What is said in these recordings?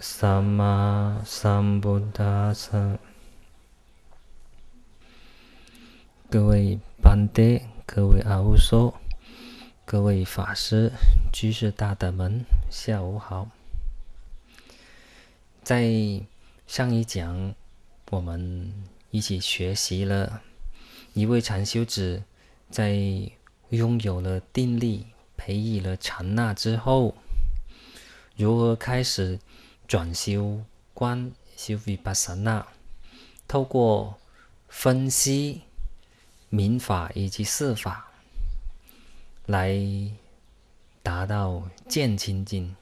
上师三宝大上，各位班底，各位阿乌索，各位法师、居士、大德们，下午好。在上一讲，我们一起学习了，一位禅修者在拥有了定力、培育了禅那之后，如何开始。转修观修维巴萨那，透过分析民法以及事法，来达到见清净，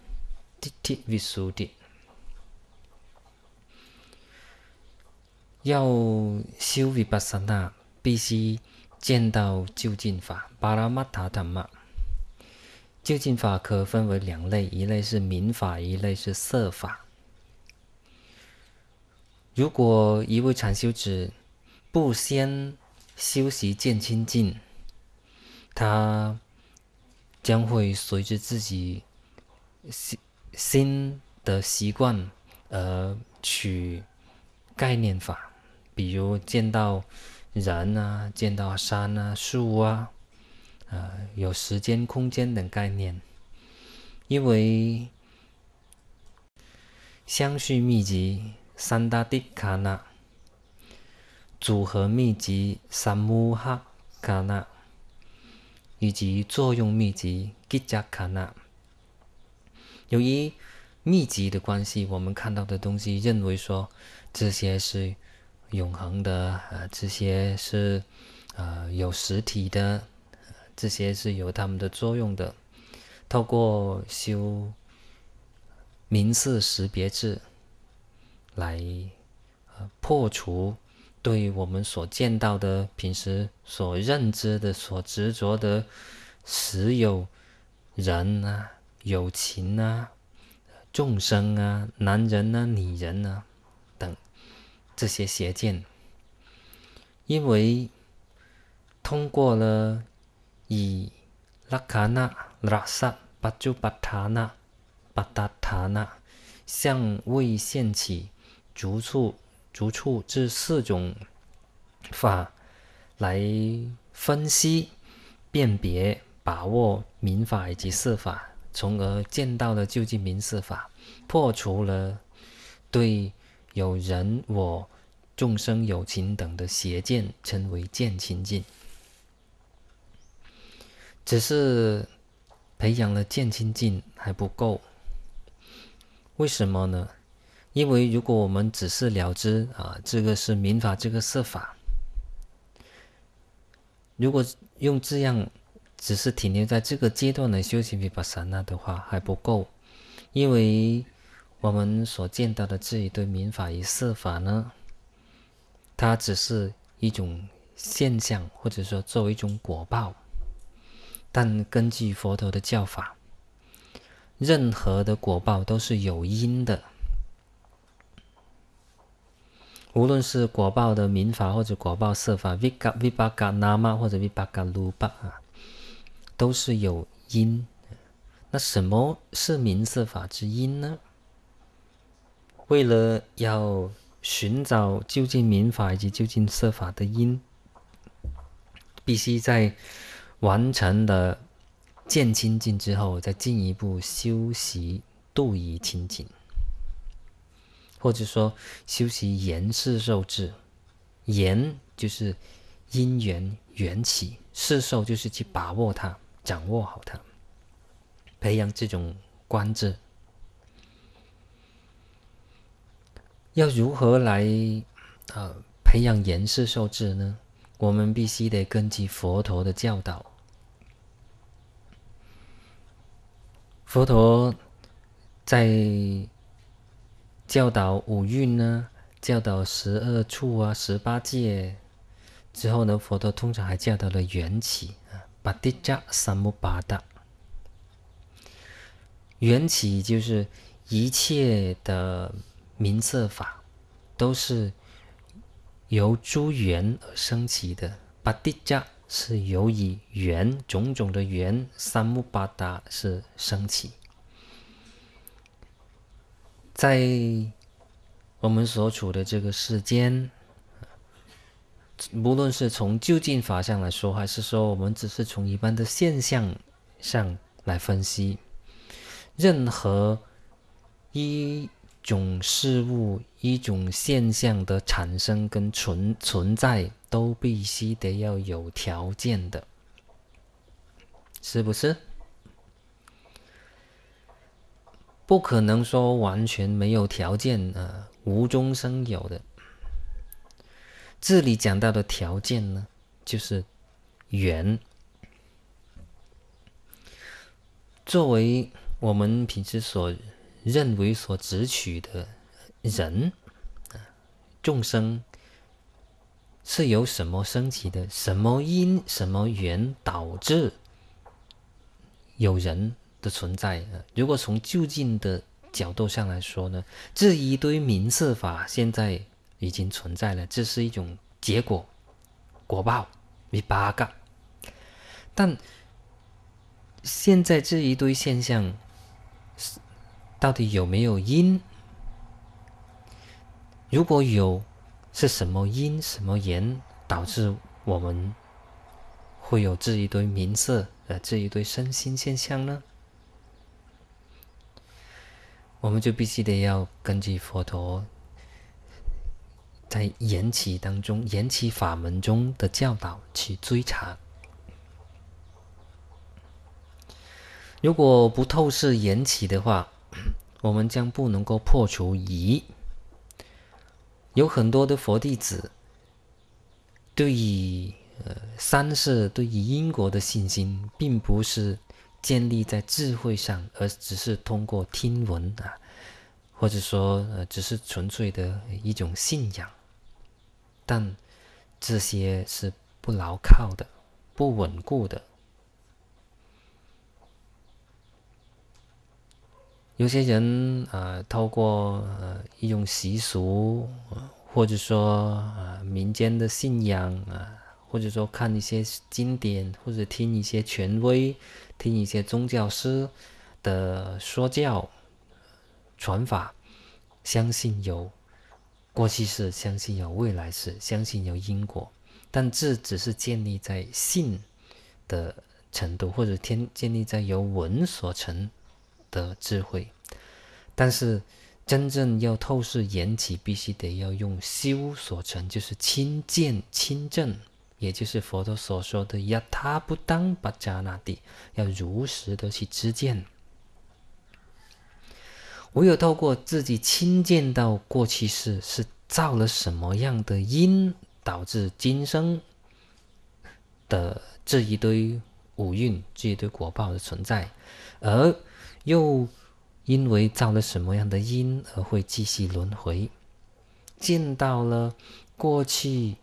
剔剔未殊的。要修维巴萨那，必须见到究竟法巴拉马塔达玛。究竟法可分为两类，一类是民法，一类是色法。如果一位禅修者不先修习见清净，他将会随着自己心心的习惯而取概念法，比如见到人啊，见到山啊、树啊。呃，有时间、空间等概念，因为相续密集三达谛卡那、组合密集三木哈卡那以及作用密集吉加卡那，由于密集的关系，我们看到的东西认为说这些是永恒的，呃，这些是呃有实体的。这些是有他们的作用的，透过修名次识别制，来破除对我们所见到的、平时所认知的、所执着的实有人啊、友情啊、众生啊、男人啊、女人啊等这些邪见，因为通过了。以拉卡纳、拉萨、巴珠巴塔纳、巴达塔纳、向位现起、逐处逐处这四种法来分析、辨别、把握民法以及四法，从而见到了究竟民事法，破除了对有人、我、众生、有情等的邪见，称为见清净。只是培养了渐亲近还不够，为什么呢？因为如果我们只是了知啊，这个是民法这个色法，如果用这样只是停留在这个阶段的修行比巴沙那的话还不够，因为我们所见到的这一对民法与色法呢，它只是一种现象，或者说作为一种果报。但根据佛陀的教法，任何的果报都是有因的。无论是果报的民法或者果报色法，vika v i b a g a nama 或者 v i b a g a lupa 啊，都是有因。那什么是民色法之因呢？为了要寻找究竟民法以及究竟色法的因，必须在。完成了见清净之后，再进一步修习度仪清净，或者说修习严世受制。严就是因缘缘起，世受就是去把握它，掌握好它，培养这种观智。要如何来呃培养严世受制呢？我们必须得根据佛陀的教导。佛陀在教导五蕴呢，教导十二处啊，十八界之后呢，佛陀通常还教导了缘起啊，巴迪加三木巴达。缘起就是一切的名色法都是。由诸缘而升起的巴迪迦，是由以缘种种的缘三木巴达是升起。在我们所处的这个世间，无论是从就近法上来说，还是说我们只是从一般的现象上来分析，任何一。种事物一种现象的产生跟存存在都必须得要有条件的，是不是？不可能说完全没有条件啊，无中生有的。这里讲到的条件呢，就是缘。作为我们平时所。认为所执取的人、众生是由什么升起的？什么因、什么缘导致有人的存在？如果从就近的角度上来说呢？这一堆名次法现在已经存在了，这是一种结果、果报、第八个。但现在这一堆现象。到底有没有因？如果有，是什么因、什么缘导致我们会有这一堆名色、呃这一堆身心现象呢？我们就必须得要根据佛陀在缘起当中、缘起法门中的教导去追查。如果不透视缘起的话，我们将不能够破除疑，有很多的佛弟子对于呃三世对于因果的信心，并不是建立在智慧上，而只是通过听闻啊，或者说呃只是纯粹的一种信仰，但这些是不牢靠的，不稳固的。有些人啊，透过一种习俗，或者说啊民间的信仰啊，或者说看一些经典，或者听一些权威，听一些宗教师的说教、传法，相信有过去式，相信有未来式，相信有因果，但这只是建立在信的程度，或者天建立在由文所成的智慧。但是，真正要透视缘起，必须得要用修所成，就是亲见亲证，也就是佛陀所说的要他不当 p a 那地，要如实的去知见。唯有透过自己亲见到过去世是造了什么样的因，导致今生的这一堆五蕴、这一堆果报的存在，而又。因为造了什么样的因而会继续轮回，见到了过去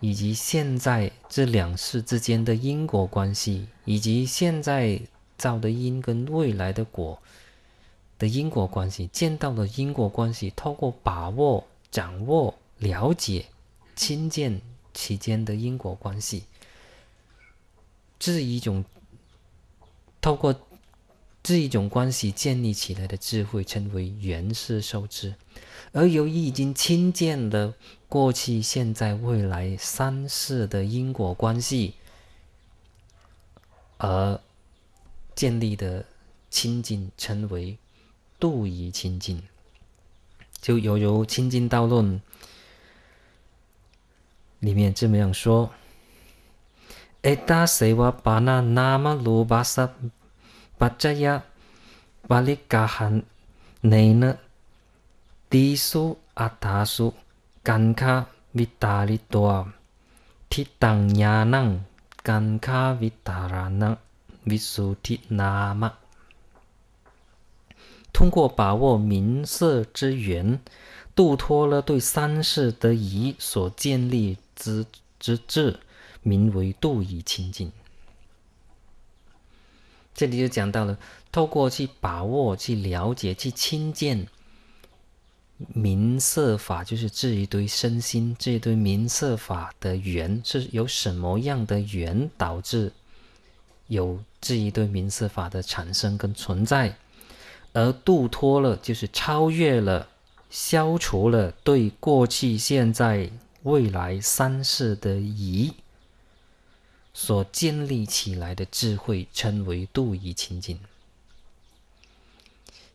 以及现在这两世之间的因果关系，以及现在造的因跟未来的果的因果关系，见到了因果关系，透过把握、掌握、了解、亲见其间的因果关系，这是一种透过。这一种关系建立起来的智慧称为原始受智，而由于已经亲见了过去、现在、未来三世的因果关系而建立的亲近称为度仪亲近，就犹如《亲近道论》里面这么样说：“巴扎亚瓦利嘎汉内那提苏阿达苏甘卡维达里多提当雅囊甘卡维达拉那维苏提那玛。通过把握名色之源，度脱了对三世的疑，所建立之之智，名为度疑清净。这里就讲到了，透过去把握、去了解、去亲见，名色法就是这一堆身心，这一堆名色法的缘，是由什么样的缘导致有这一堆名色法的产生跟存在，而度脱了，就是超越了、消除了对过去、现在、未来三世的疑。所建立起来的智慧称为度疑清净。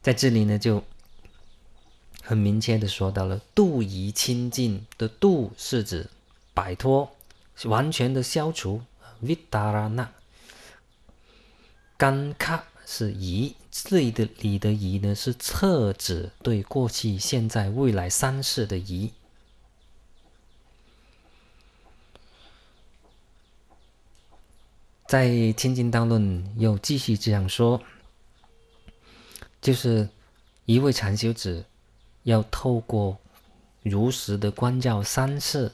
在这里呢，就很明确的说到了度疑清净的度是指摆脱、完全的消除 v i t a r a n a 干卡是疑，这里的疑的疑呢是测指对过去、现在、未来三世的疑。在《清净当论》又继续这样说，就是一位禅修者要透过如实的观照三世，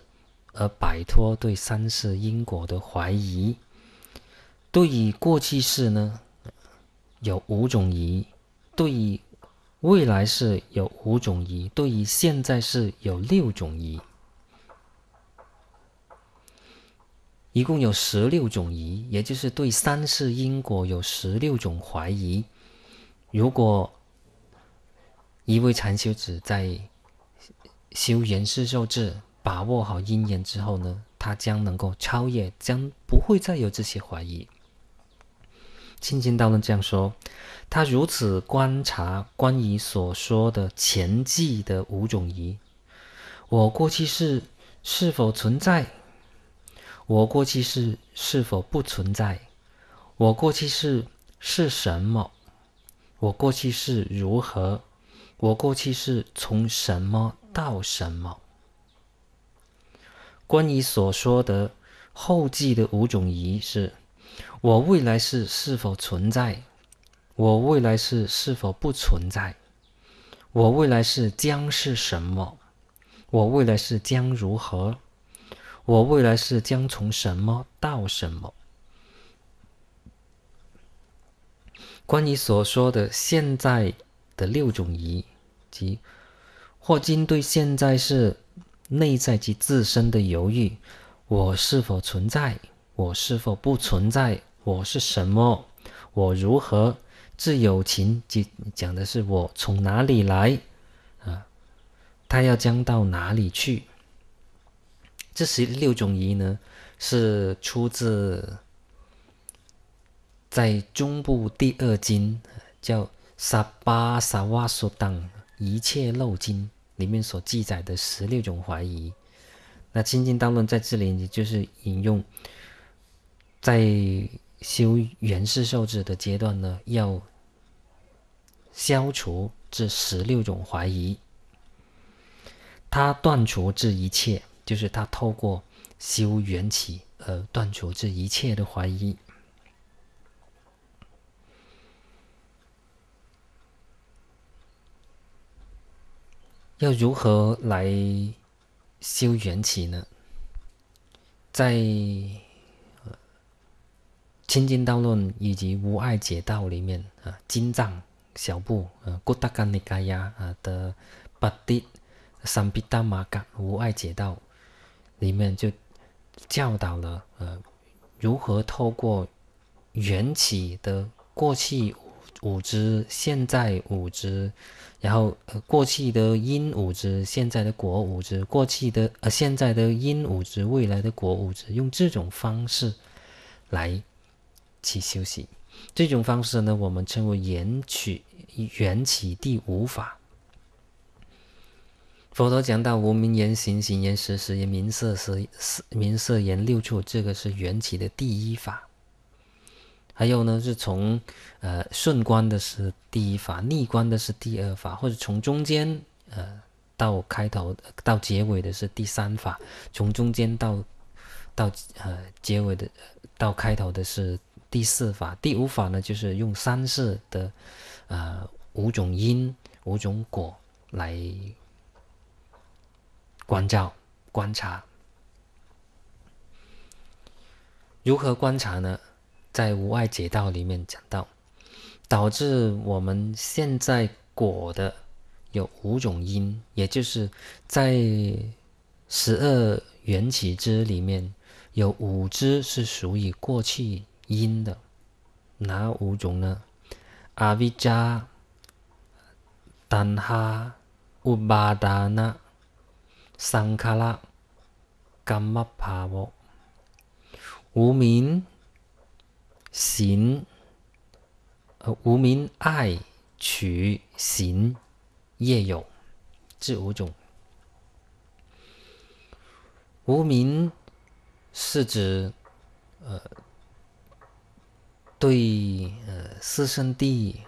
而摆脱对三世因果的怀疑。对于过去世呢，有五种疑；对于未来世有五种疑；对于现在世有六种疑。一共有十六种疑，也就是对三世因果有十六种怀疑。如果一位禅修者在修缘师受制，把握好因缘之后呢，他将能够超越，将不会再有这些怀疑。清净道论这样说，他如此观察关于所说的前际的五种疑：我过去世是否存在？我过去是是否不存在？我过去是是什么？我过去是如何？我过去是从什么到什么？关于所说的后继的五种疑是：我未来是是否存在？我未来是是否不存在？我未来是将是什么？我未来是将如何？我未来是将从什么到什么？关于所说的现在的六种疑，即霍金对现在是内在及自身的犹豫：我是否存在？我是否不存在？我是什么？我如何？自有情即讲的是我从哪里来？啊，他要将到哪里去？这十六种疑呢，是出自在中部第二经，叫《萨巴萨瓦苏当一切漏经》里面所记载的十六种怀疑。那《清净道论》在这里就是引用，在修原始受制的阶段呢，要消除这十六种怀疑，他断除这一切。就是他透过修缘起而断除这一切的怀疑。要如何来修缘起呢？在《清金道论》以及《无爱解道》里面啊，《金藏小部》啊，《古达嘎尼嘎亚》啊的《巴蒂桑比达玛嘎无爱解道》。里面就教导了呃，如何透过缘起的过去五五支、现在五支，然后呃过去的因五支、现在的果五支、过去的呃现在的因五支、未来的果五支，用这种方式来去修行。这种方式呢，我们称为缘起缘起第五法。佛陀讲到无名言行，行言识，实言名色，实名色言六处，这个是缘起的第一法。还有呢，是从呃顺观的是第一法，逆观的是第二法，或者从中间呃到开头到结尾的是第三法，从中间到到呃结尾的到开头的是第四法，第五法呢就是用三世的呃五种因五种果来。关照、观察，如何观察呢？在无碍解道里面讲到，导致我们现在果的有五种因，也就是在十二缘起之里面，有五支是属于过去因的。哪五种呢？阿维加、丹哈、乌巴达那。三卡拉、甘玛帕摩、无名行、呃无名爱取行业有，这五种。无名是指，呃，对呃四圣地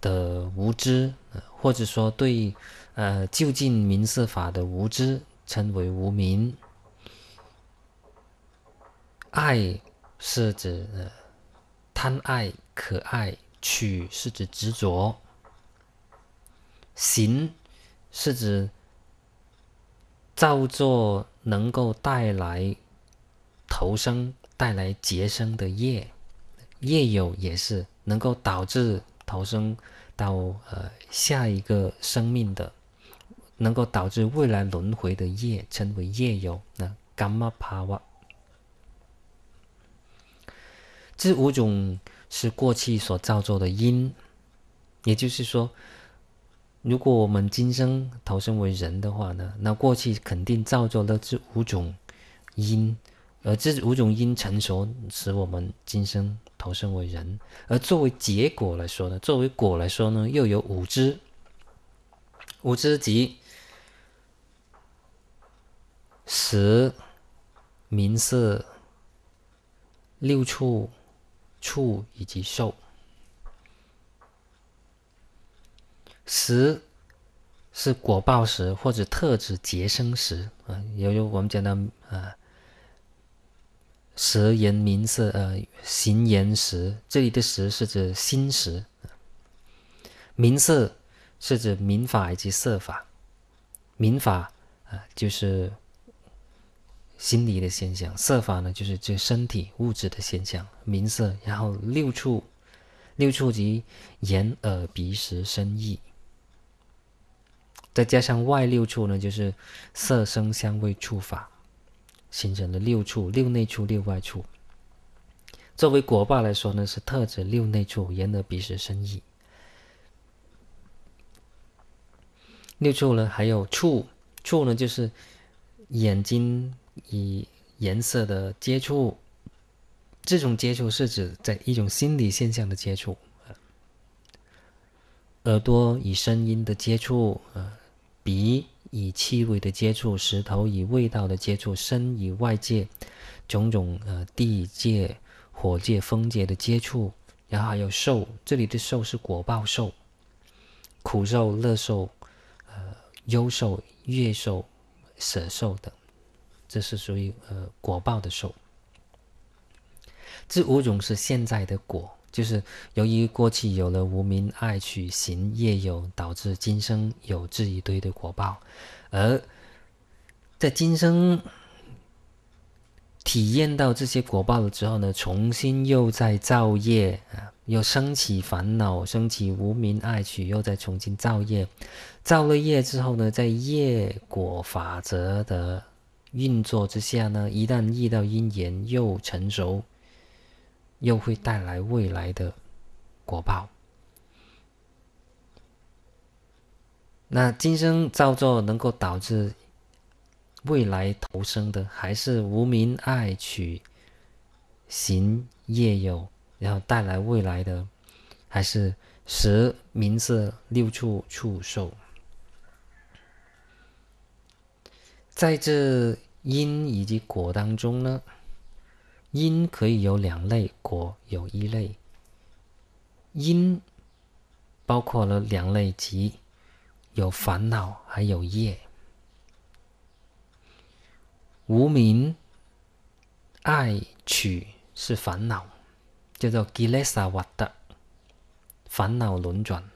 的无知，或者说对。呃，就近民事法的无知称为无明。爱是指贪爱、可爱；取是指执着；行是指造作能够带来投生、带来结生的业，业有也是能够导致投生到呃下一个生命的。能够导致未来轮回的业称为业有，那 g a m a p a v 这五种是过去所造作的因，也就是说，如果我们今生投生为人的话呢，那过去肯定造作了这五种因，而这五种因成熟，使我们今生投生为人。而作为结果来说呢，作为果来说呢，又有五支，五支即。十、名色、六处、畜以及受。十是果报时或者特指节生时啊。由于我们讲的啊，食言名色呃，行言时，这里的食是指心十，名色是指民法以及色法，民法啊就是。心理的现象，色法呢，就是这身体物质的现象，名色。然后六处，六处即眼、耳、鼻、舌、身、意。再加上外六处呢，就是色、声、香味、触法，形成了六处，六内处，六外处。作为国报来说呢，是特指六内处眼、耳、鼻、舌、身、意。六处呢，还有触触呢，就是眼睛。以颜色的接触，这种接触是指在一种心理现象的接触耳朵与声音的接触呃，鼻与气味的接触，舌头与味道的接触，身与外界种种呃地界、火界、风界的接触，然后还有受，这里的受是果报受、苦受、乐受、呃忧受、乐受、舍受等。这是属于呃果报的受。这五种是现在的果，就是由于过去有了无名爱取、行业有，导致今生有这一堆的果报。而在今生体验到这些果报了之后呢，重新又在造业啊，又升起烦恼，升起无名爱取，又再重新造业。造了业之后呢，在业果法则的。运作之下呢，一旦遇到因缘又成熟，又会带来未来的果报。那今生造作能够导致未来投生的，还是无名爱取、行业有，然后带来未来的，还是十名色六处处受？在这因以及果当中呢，因可以有两类，果有一类。因包括了两类，即有烦恼还有业。无名、爱取是烦恼，叫做 g i l 瓦 s a a 烦恼轮转。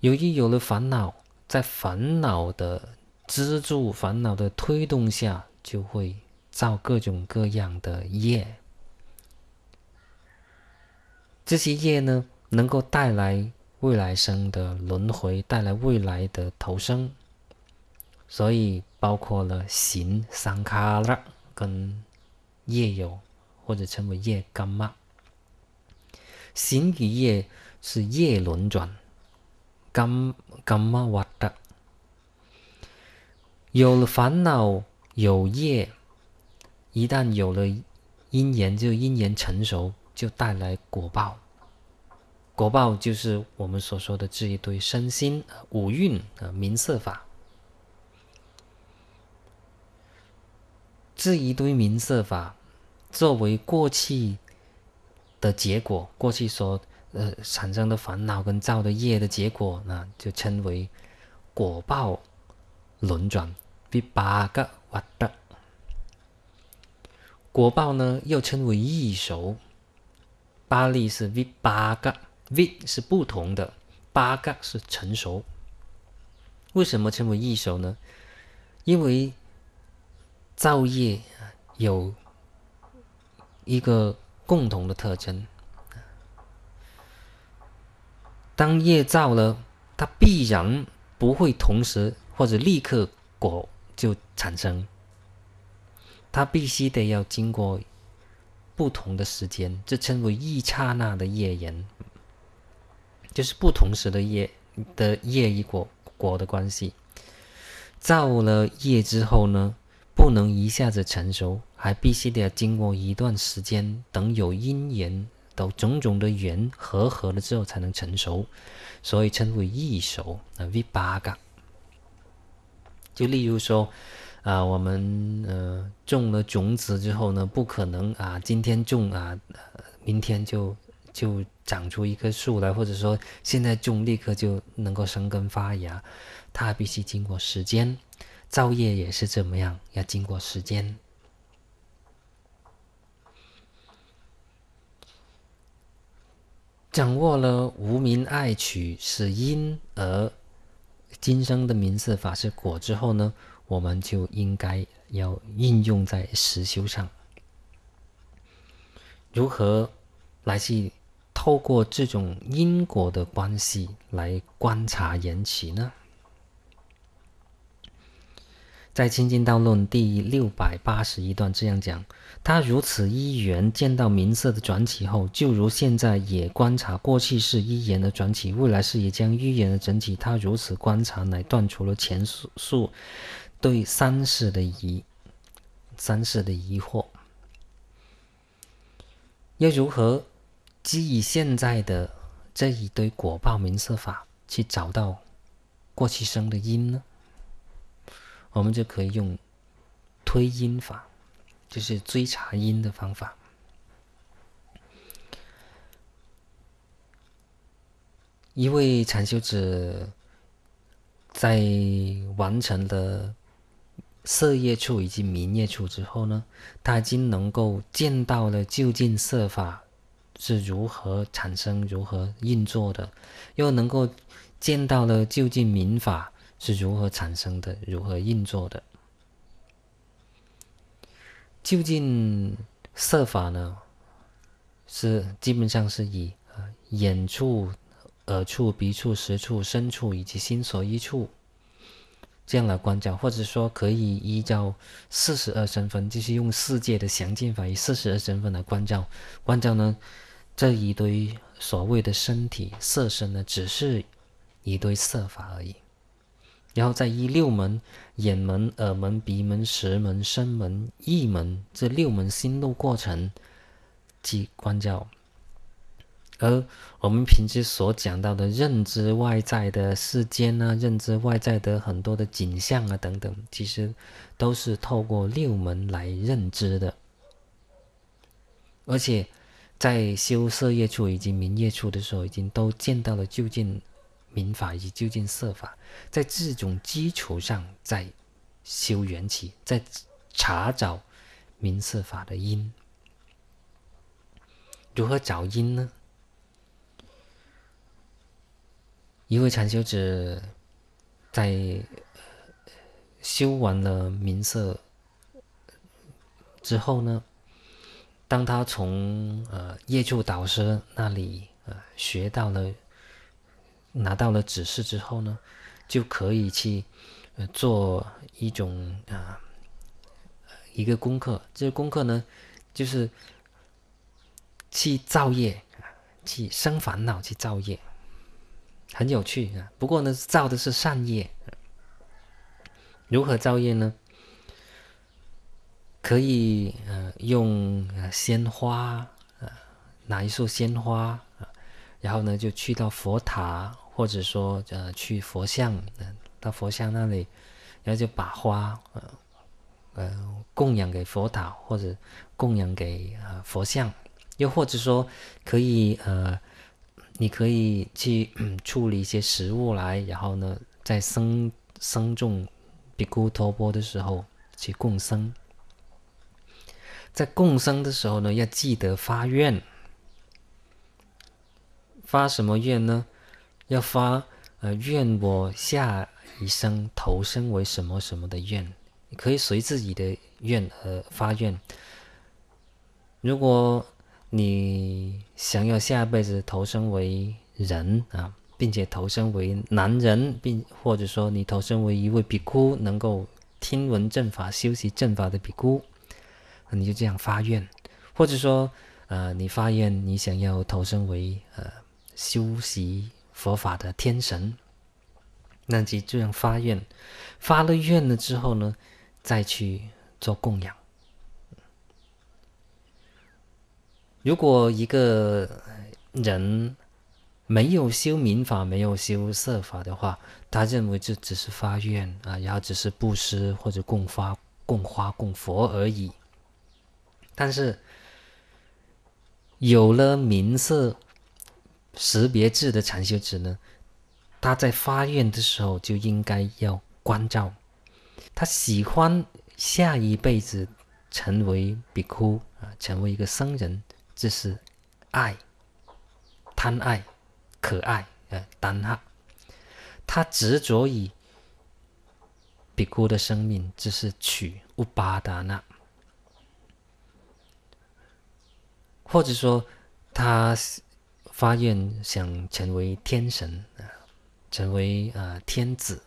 由于有了烦恼。在烦恼的资助、烦恼的推动下，就会造各种各样的业。这些业呢，能够带来未来生的轮回，带来未来的投生。所以，包括了行、三卡拉跟业有，或者称为业干嘛？行与业是业轮转。感，感吗？我的，有了烦恼，有业，一旦有了因缘，就因缘成熟，就带来果报。果报就是我们所说的这一堆身心、五蕴啊，名色法。这一堆名色法，作为过去的结果，过去所呃，产生的烦恼跟造的业的结果，呢，就称为果报轮转。v i b h a a a 果报呢又称为异熟。巴利是 vibhaga，v 是不同的，bhaga 是成熟。为什么称为异熟呢？因为造业有一个共同的特征。当业造了，它必然不会同时或者立刻果就产生，它必须得要经过不同的时间，这称为一刹那的业缘，就是不同时的业的业与果果的关系。造了业之后呢，不能一下子成熟，还必须得要经过一段时间，等有因缘。都种种的缘合合了之后，才能成熟，所以称为易熟啊。V 八嘎，就例如说，啊，我们呃种了种子之后呢，不可能啊，今天种啊，明天就就长出一棵树来，或者说现在种立刻就能够生根发芽，它必须经过时间，造业也是这么样，要经过时间。掌握了无名爱取是因而今生的名字法是果之后呢，我们就应该要应用在实修上。如何来去透过这种因果的关系来观察缘起呢？在《清净道论》第六百八十一段这样讲。他如此一言，见到名色的转起后，就如现在也观察过去是一言的转起，未来是也将一言的整体。他如此观察，乃断除了前述对三世的疑，三世的疑惑。要如何基于现在的这一堆果报名色法去找到过去生的因呢？我们就可以用推因法。就是追查因的方法。一位禅修者在完成了色业处以及明业处之后呢，他已经能够见到了究竟色法是如何产生、如何运作的，又能够见到了究竟明法是如何产生的、如何运作的。究竟色法呢，是基本上是以眼处、耳处、鼻处、舌处、身处以及心所依处这样来观照，或者说可以依照四十二身份，就是用世界的详尽法与四十二身份来观照，观照呢这一堆所谓的身体色身呢，只是一堆色法而已。然后在一六门眼门、耳门、鼻门、舌门、身门、意门这六门心路过程即观照，而我们平时所讲到的认知外在的世间啊，认知外在的很多的景象啊等等，其实都是透过六门来认知的。而且在修色业处以及明业处的时候，已经都见到了究竟。民法以究竟色法，在这种基础上再修缘起，在查找民色法的因。如何找因呢？一位禅修者在修完了民色之后呢，当他从呃业处导师那里呃学到了。拿到了指示之后呢，就可以去呃做一种啊一个功课。这个功课呢，就是去造业去生烦恼，去造业，很有趣啊。不过呢，造的是善业。如何造业呢？可以呃用鲜花啊，拿一束鲜花然后呢就去到佛塔。或者说，呃，去佛像，到佛像那里，然后就把花，呃，供养给佛塔，或者供养给呃佛像，又或者说，可以呃，你可以去嗯、处理一些食物来，然后呢，在僧僧众比丘、托钵的时候去供僧，在共生的时候呢，要记得发愿，发什么愿呢？要发，呃，愿我下一生投身为什么什么的愿，可以随自己的愿而发愿。如果你想要下辈子投身为人啊，并且投身为男人，并或者说你投身为一位比丘，能够听闻正法、修习正法的比丘，你就这样发愿，或者说，呃，你发愿你想要投身为，呃，修习。佛法的天神，那就这样发愿，发了愿了之后呢，再去做供养。如果一个人没有修民法，没有修色法的话，他认为这只是发愿啊，然后只是布施或者供花、供花供佛而已。但是有了名色。识别字的禅修者呢，他在发愿的时候就应该要关照，他喜欢下一辈子成为比丘啊，成为一个僧人，这是爱、贪爱、可爱、呃、贪爱，他执着于比丘的生命，这是取乌巴达那，或者说他。发愿想成为天神啊，成为啊天子。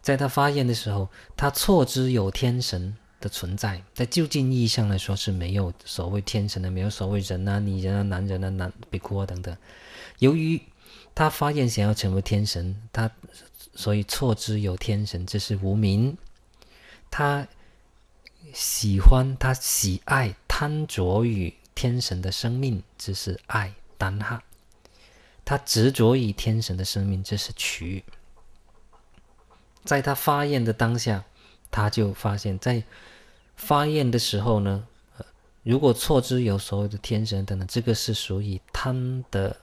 在他发愿的时候，他错知有天神的存在，在就近意义上来说是没有所谓天神的，没有所谓人啊、女人啊、男人啊、男比库啊等等。由于他发愿想要成为天神，他所以错知有天神，这是无名。他喜欢，他喜爱，贪着于天神的生命，这是爱。当哈，他执着于天神的生命，这是取。在他发愿的当下，他就发现，在发愿的时候呢，如果错知有所谓的天神等等，这个是属于贪的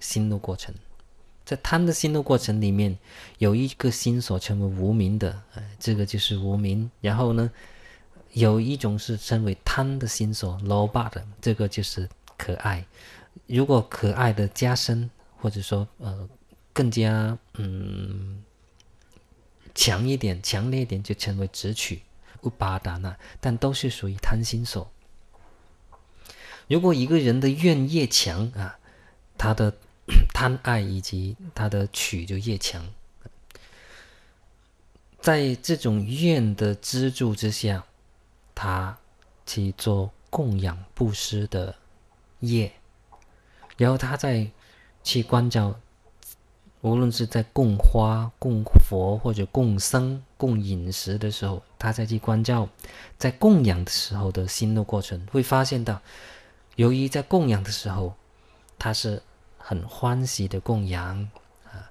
心路过程。在贪的心路过程里面，有一个心所称为无名的，呃，这个就是无名。然后呢，有一种是称为贪的心所罗巴的，这个就是可爱。如果可爱的加深，或者说呃更加嗯强一点、强烈一点，就成为直取、不巴达那，但都是属于贪心所。如果一个人的愿越强啊，他的 贪爱以及他的取就越强。在这种愿的资助之下，他去做供养布施的业。然后他在去关照，无论是在供花、供佛或者供僧、供饮食的时候，他在去关照在供养的时候的心的过程，会发现到，由于在供养的时候，他是很欢喜的供养啊，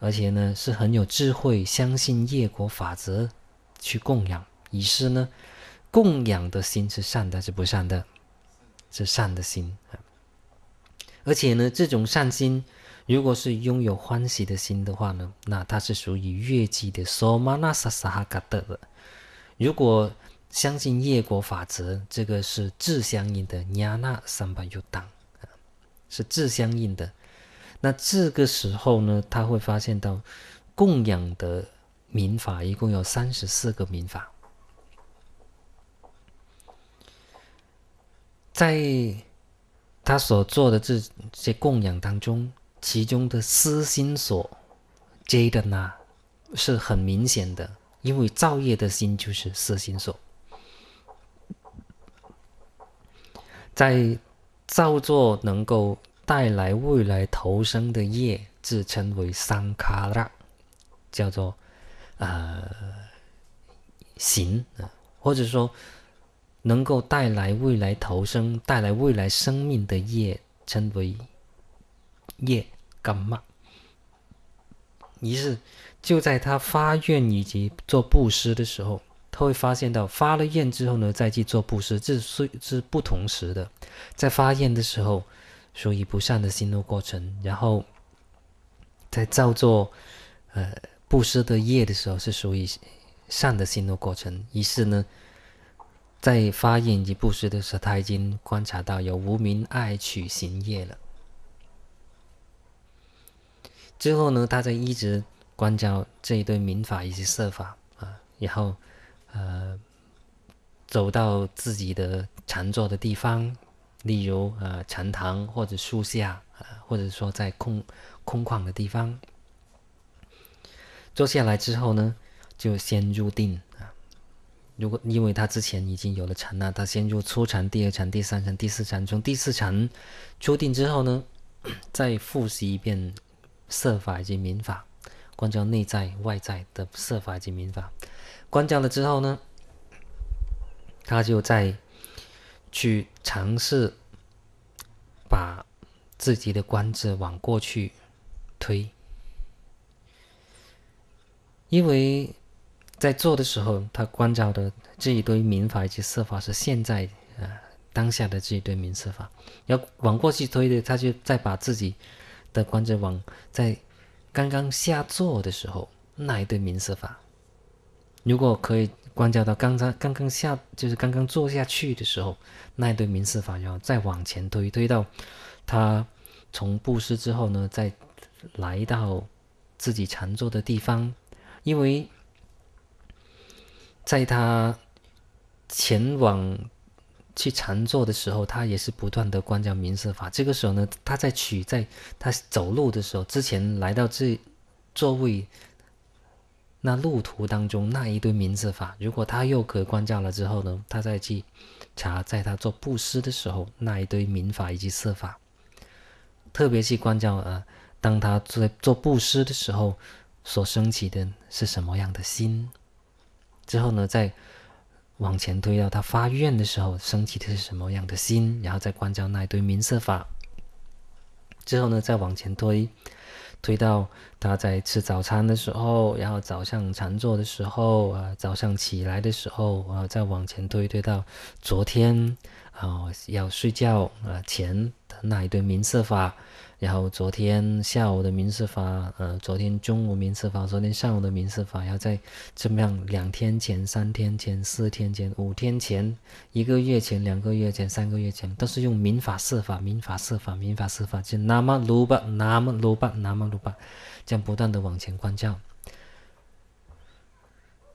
而且呢是很有智慧，相信业果法则去供养，于是呢，供养的心是善的，是不善的，是善的心啊。而且呢，这种善心，如果是拥有欢喜的心的话呢，那它是属于月季的。如果相信业果法则，这个是自相应的。a 果相信业 u dang，是自相应的。那这个时候呢，他会发现到供养的民法一共有三十四个民法，在。他所做的这些供养当中，其中的私心所 j a d n 是很明显的，因为造业的心就是私心所，在造作能够带来未来投生的业，自称为三卡拉，叫做啊行啊，或者说。能够带来未来投生、带来未来生命的业，称为业。干嘛？于是，就在他发愿以及做布施的时候，他会发现到，发了愿之后呢，再去做布施，这是是不同时的。在发愿的时候，属于不善的心路过程；然后，在造作呃布施的业的时候，是属于善的心路过程。于是呢。在发愿及布施的时候，他已经观察到有无明、爱取、行业了。之后呢，他就一直关照这一堆名法以及色法啊，然后，呃，走到自己的禅坐的地方，例如呃禅堂或者树下啊，或者说在空空旷的地方坐下来之后呢，就先入定。如果因为他之前已经有了禅了，他先入初禅、第二禅、第三禅、第四禅，从第四禅初定之后呢，再复习一遍色法以及民法，关照内在外在的色法以及民法，关照了之后呢，他就再去尝试把自己的观智往过去推，因为。在做的时候，他关照的这一堆民法以及色法是现在呃当下的这一堆民色法，要往过去推的，他就再把自己，的关照往在，刚刚下坐的时候那一堆民色法，如果可以关照到刚才刚刚下就是刚刚坐下去的时候那一堆民色法，然后再往前推，推到他从布施之后呢，再来到自己常坐的地方，因为。在他前往去禅坐的时候，他也是不断的观照明色法。这个时候呢，他在取在他走路的时候，之前来到这座位那路途当中那一堆名色法，如果他又可观照了之后呢，他再去查，在他做布施的时候那一堆名法以及色法，特别去观照啊，当他在做布施的时候所升起的是什么样的心。之后呢，再往前推到他发愿的时候，升起的是什么样的心？然后再关照那一堆名色法。之后呢，再往前推，推到他在吃早餐的时候，然后早上禅坐的时候，啊，早上起来的时候，啊，再往前推，推到昨天啊要睡觉啊前的那一堆名色法。然后昨天下午的民事法，呃，昨天中午民事法，昨天上午的民事法，要在怎么样？两天前、三天前、四天前、五天前、一个月前、两个月前、三个月前，都是用“民法设法，民法设法，民法设法”就那那那么么么鲁鲁鲁巴、巴、巴，这样不断的往前关照。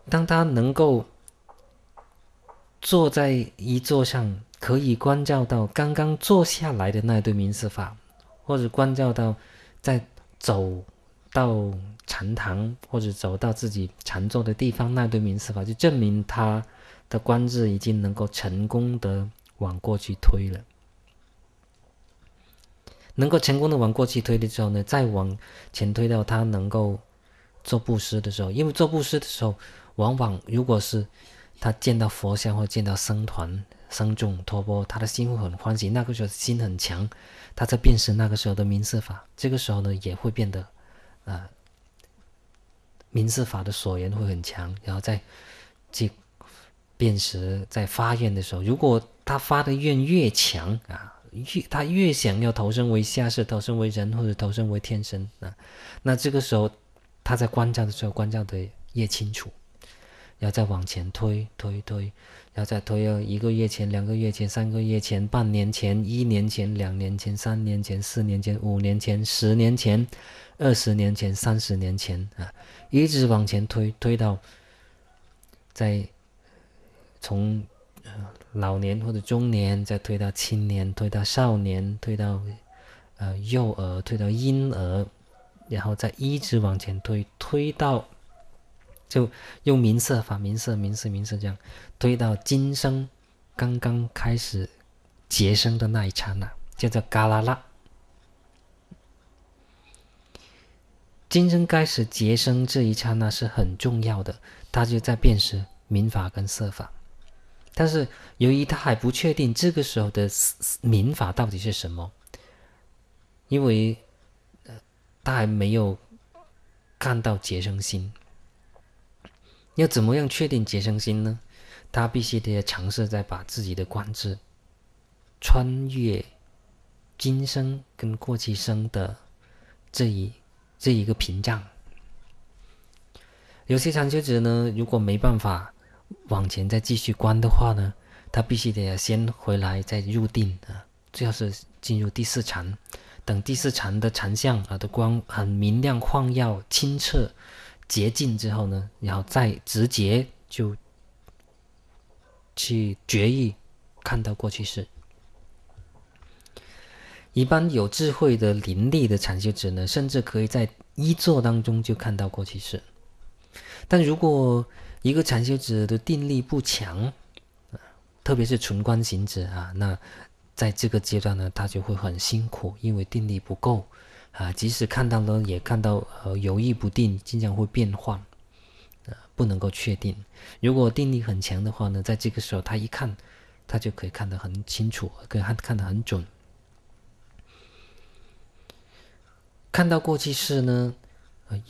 当他能够坐在一座上，可以关照到刚刚坐下来的那对民事法。或者关照到，在走到禅堂，或者走到自己禅坐的地方那堆名词法，就证明他的观智已经能够成功的往过去推了。能够成功的往过去推的时候呢，再往前推到他能够做布施的时候，因为做布施的时候，往往如果是他见到佛像或见到僧团。僧重托钵，他的心会很欢喜。那个时候心很强，他在辨识那个时候的名色法。这个时候呢，也会变得，呃，名色法的所缘会很强。然后再这辨识，在发愿的时候，如果他发的愿越强啊，越他越想要投身为下士，投身为人或者投身为天神啊，那这个时候他在关照的时候，关照的越清楚，然后再往前推推推。要再推哦，一个月前、两个月前、三个月前、半年前、一年前、两年前、三年前、四年前、五年前、十年前、二十年前、三十年前啊，一直往前推，推到在从老年或者中年，再推到青年，推到少年，推到呃幼儿，推到婴儿，然后再一直往前推，推到。就用名色法、名色、名色、名色这样推到今生刚刚开始结生的那一刹那，叫做嘎啦啦。今生开始结生这一刹那是很重要的，他就在辨识民法跟色法。但是由于他还不确定这个时候的民法到底是什么，因为他还没有看到结生心。要怎么样确定觉生心呢？他必须得尝试再把自己的观智穿越今生跟过去生的这一这一个屏障。有些成修者呢，如果没办法往前再继续观的话呢，他必须得先回来再入定啊，最好是进入第四禅，等第四禅的禅相啊的光很明亮晃耀清澈。洁净之后呢，然后再直接就去决意看到过去式。一般有智慧的灵力的禅修者呢，甚至可以在一坐当中就看到过去式。但如果一个禅修者的定力不强，特别是纯观行者啊，那在这个阶段呢，他就会很辛苦，因为定力不够。啊，即使看到了，也看到呃犹豫不定，经常会变换，呃，不能够确定。如果定力很强的话呢，在这个时候他一看，他就可以看得很清楚，可以看看得很准。看到过去式呢，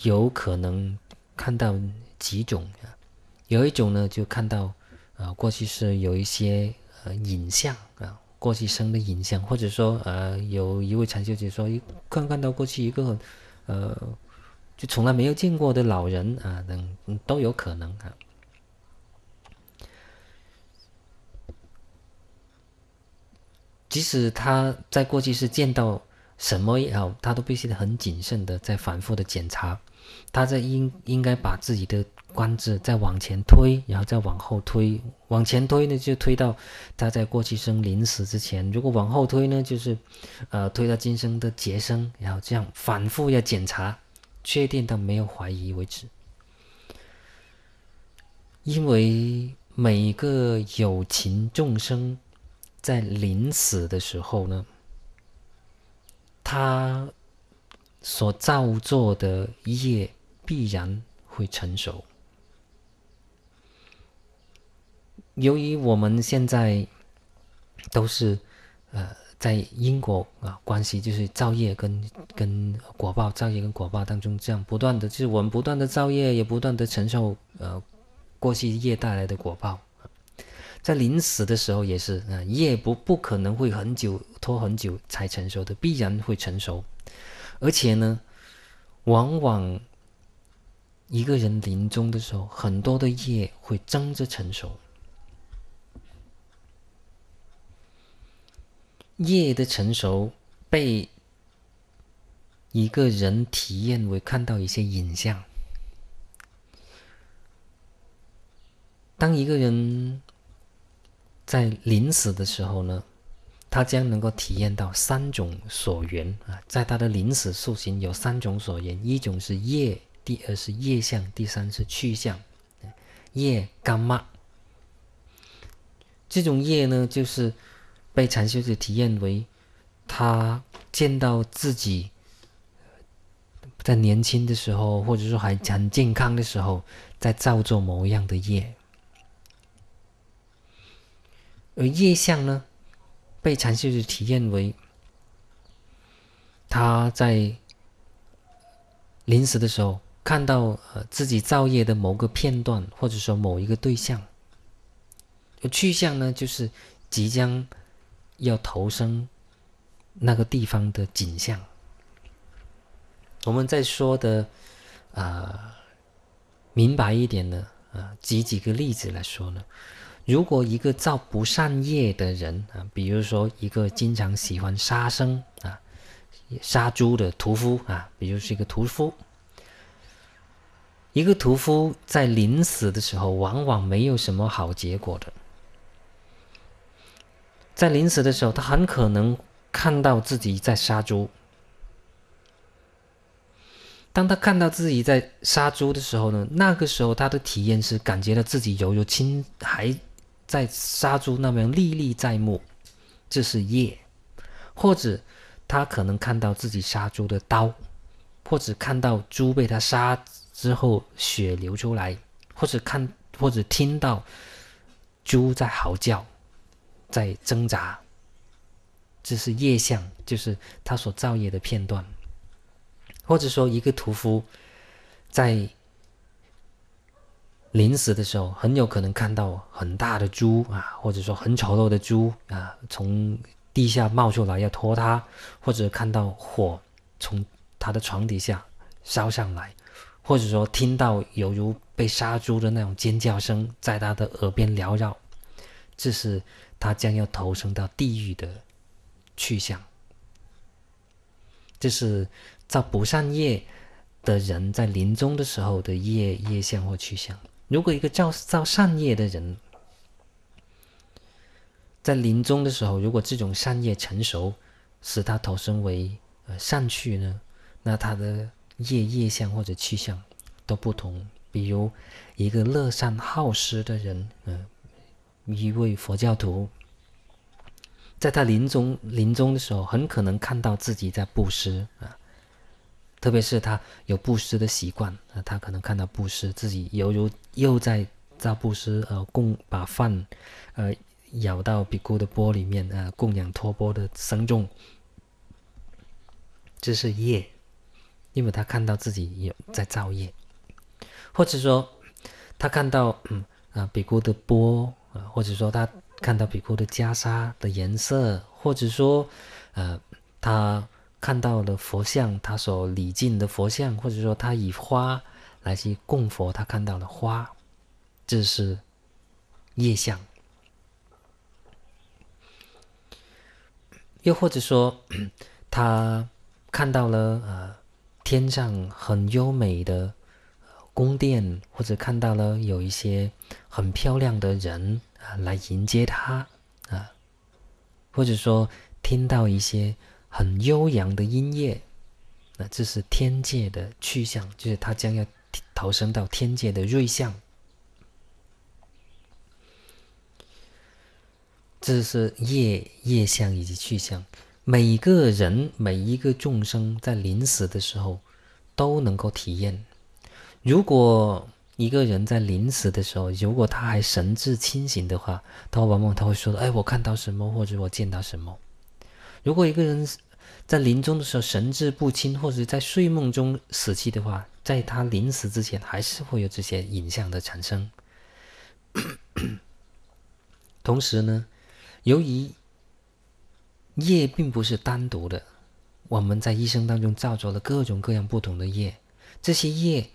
有可能看到几种啊，有一种呢就看到啊过去式有一些呃影像啊。过去生的影响，或者说，呃，有一位禅修者说，看看到过去一个，呃，就从来没有见过的老人啊，等都有可能啊。即使他在过去是见到什么也好，他都必须很谨慎的在反复的检查，他在应应该把自己的。观智再往前推，然后再往后推。往前推呢，就推到他在过去生临死之前；如果往后推呢，就是呃推到今生的劫生。然后这样反复要检查，确定到没有怀疑为止。因为每个有情众生在临死的时候呢，他所造作的业必然会成熟。由于我们现在都是呃在因果啊关系，就是造业跟跟果报，造业跟果报当中，这样不断的，就是我们不断的造业，也不断的承受呃过去业带来的果报，在临死的时候也是啊，业不不可能会很久拖很久才成熟的，必然会成熟，而且呢，往往一个人临终的时候，很多的业会争着成熟。业的成熟被一个人体验为看到一些影像。当一个人在临死的时候呢，他将能够体验到三种所缘啊，在他的临死塑形有三种所缘：一种是业，第二是业相，第三是去向。业、干嘛？这种业呢，就是。被禅修者体验为，他见到自己在年轻的时候，或者说还很健康的时候，在造作某一样的业，而业相呢，被禅修者体验为他在临死的时候看到自己造业的某个片段，或者说某一个对象，而去向呢，就是即将。要投生那个地方的景象。我们在说的啊，明白一点呢啊，举几个例子来说呢。如果一个造不善业的人啊，比如说一个经常喜欢杀生啊、杀猪的屠夫啊，比如是一个屠夫，一个屠夫在临死的时候，往往没有什么好结果的。在临死的时候，他很可能看到自己在杀猪。当他看到自己在杀猪的时候呢，那个时候他的体验是感觉到自己犹如亲还在杀猪，那么历历在目。这是夜，或者他可能看到自己杀猪的刀，或者看到猪被他杀之后血流出来，或者看或者听到猪在嚎叫。在挣扎，这是业相，就是他所造业的片段，或者说，一个屠夫在临死的时候，很有可能看到很大的猪啊，或者说很丑陋的猪啊，从地下冒出来要拖他，或者看到火从他的床底下烧上来，或者说听到犹如被杀猪的那种尖叫声在他的耳边缭绕，这是。他将要投生到地狱的去向，这是造不善业的人在临终的时候的业业相或去向。如果一个造造善业的人在临终的时候，如果这种善业成熟，使他投生为呃善趣呢，那他的业业相或者去向都不同。比如一个乐善好施的人，嗯。一位佛教徒，在他临终临终的时候，很可能看到自己在布施啊，特别是他有布施的习惯啊，他可能看到布施自己犹如又在造布施，呃，供把饭，呃，舀到比库的钵里面呃，供养托钵的僧众，这是业，因为他看到自己有在造业，或者说他看到嗯啊比库的钵。或者说他看到比库的袈裟的颜色，或者说，呃，他看到了佛像，他所礼敬的佛像，或者说他以花来去供佛，他看到了花，这是夜相。又或者说 他看到了呃天上很优美的宫殿，或者看到了有一些很漂亮的人。啊，来迎接他啊，或者说听到一些很悠扬的音乐，那这是天界的去向，就是他将要逃生到天界的瑞相。这是业业相以及去向，每个人每一个众生在临死的时候都能够体验。如果一个人在临死的时候，如果他还神志清醒的话，他往往他会说：“哎，我看到什么，或者我见到什么。”如果一个人在临终的时候神志不清，或者在睡梦中死去的话，在他临死之前，还是会有这些影像的产生。同时呢，由于业并不是单独的，我们在一生当中造作了各种各样不同的业，这些业。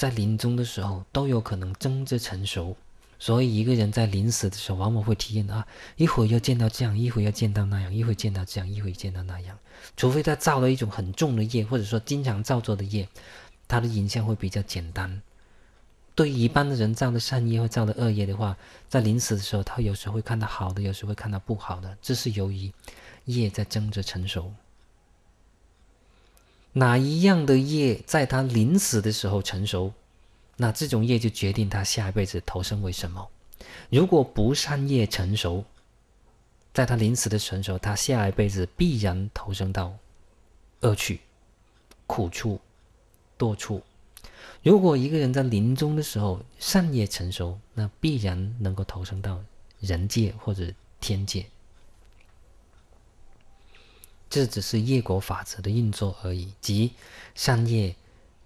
在临终的时候都有可能争着成熟，所以一个人在临死的时候往往会体验到，一会儿又见到这样，一会儿又见到那样，一会儿见到这样，一会儿见到那样。除非他造了一种很重的业，或者说经常造作的业，他的影像会比较简单。对于一般的人造的善业或造的恶业的话，在临死的时候，他有时会看到好的，有时会看到不好的。这是由于业在争着成熟。哪一样的业在他临死的时候成熟，那这种业就决定他下一辈子投生为什么。如果不善业成熟，在他临死的成熟，他下一辈子必然投生到恶趣、苦处、堕处。如果一个人在临终的时候善业成熟，那必然能够投生到人界或者天界。这只是业果法则的运作而已，即善业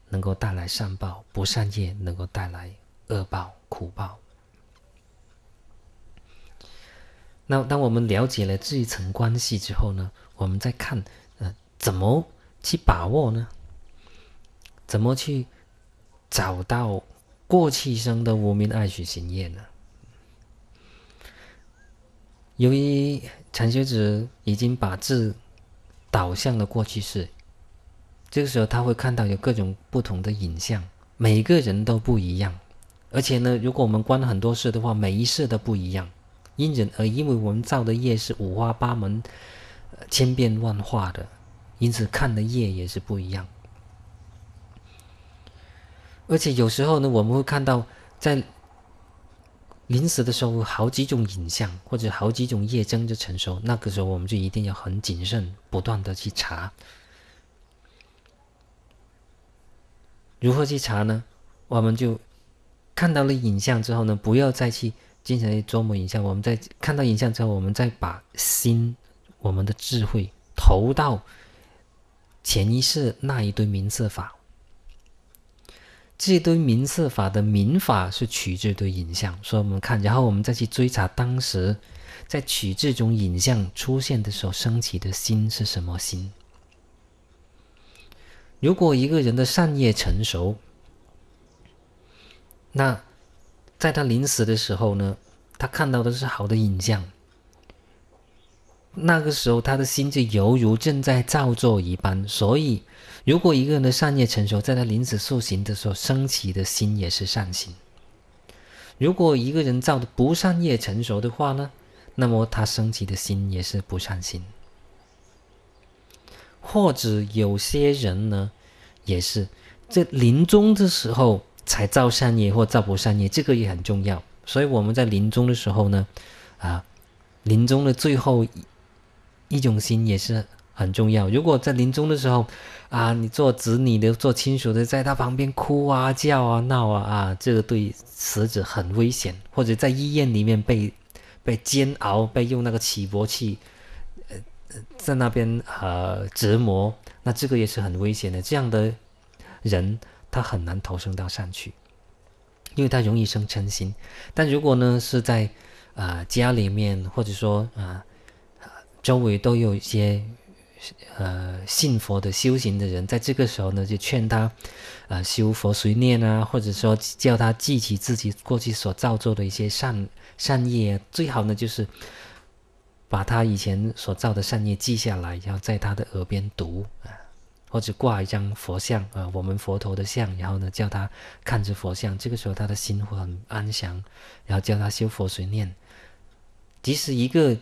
能够带来善报，不善业能够带来恶报、苦报。那当我们了解了这一层关系之后呢，我们再看，呃，怎么去把握呢？怎么去找到过去生的无名爱取行业呢？由于禅学者已经把自导向的过去式，这个时候他会看到有各种不同的影像，每个人都不一样。而且呢，如果我们观很多事的话，每一事都不一样，因人而。因为我们造的业是五花八门、千变万化的，因此看的业也是不一样。而且有时候呢，我们会看到在。临死的时候，好几种影像或者好几种业征就成熟，那个时候我们就一定要很谨慎，不断的去查。如何去查呢？我们就看到了影像之后呢，不要再去进行琢磨影像，我们再看到影像之后，我们再把心、我们的智慧投到潜意识那一堆名词法。这堆名色法的民法是取这堆影像，所以我们看，然后我们再去追查当时在取这种影像出现的时候升起的心是什么心。如果一个人的善业成熟，那在他临死的时候呢，他看到的是好的影像。那个时候，他的心就犹如正在造作一般。所以，如果一个人的善业成熟，在他临死塑形的时候，升起的心也是善心；如果一个人造的不善业成熟的话呢，那么他升起的心也是不善心。或者有些人呢，也是在临终的时候才造善业或造不善业，这个也很重要。所以我们在临终的时候呢，啊，临终的最后。一种心也是很重要。如果在临终的时候，啊，你做子女的、做亲属的，在他旁边哭啊、叫啊、闹啊，啊，这个对死者很危险。或者在医院里面被被煎熬，被用那个起搏器，呃，在那边呃折磨，那这个也是很危险的。这样的人他很难投生到善去，因为他容易生嗔心。但如果呢是在啊家里面，或者说啊。周围都有一些，呃，信佛的修行的人，在这个时候呢，就劝他，呃，修佛随念啊，或者说叫他记起自己过去所造作的一些善善业，最好呢就是，把他以前所造的善业记下来，然后在他的耳边读啊，或者挂一张佛像啊，我们佛陀的像，然后呢叫他看着佛像，这个时候他的心会很安详，然后叫他修佛随念，即使一个。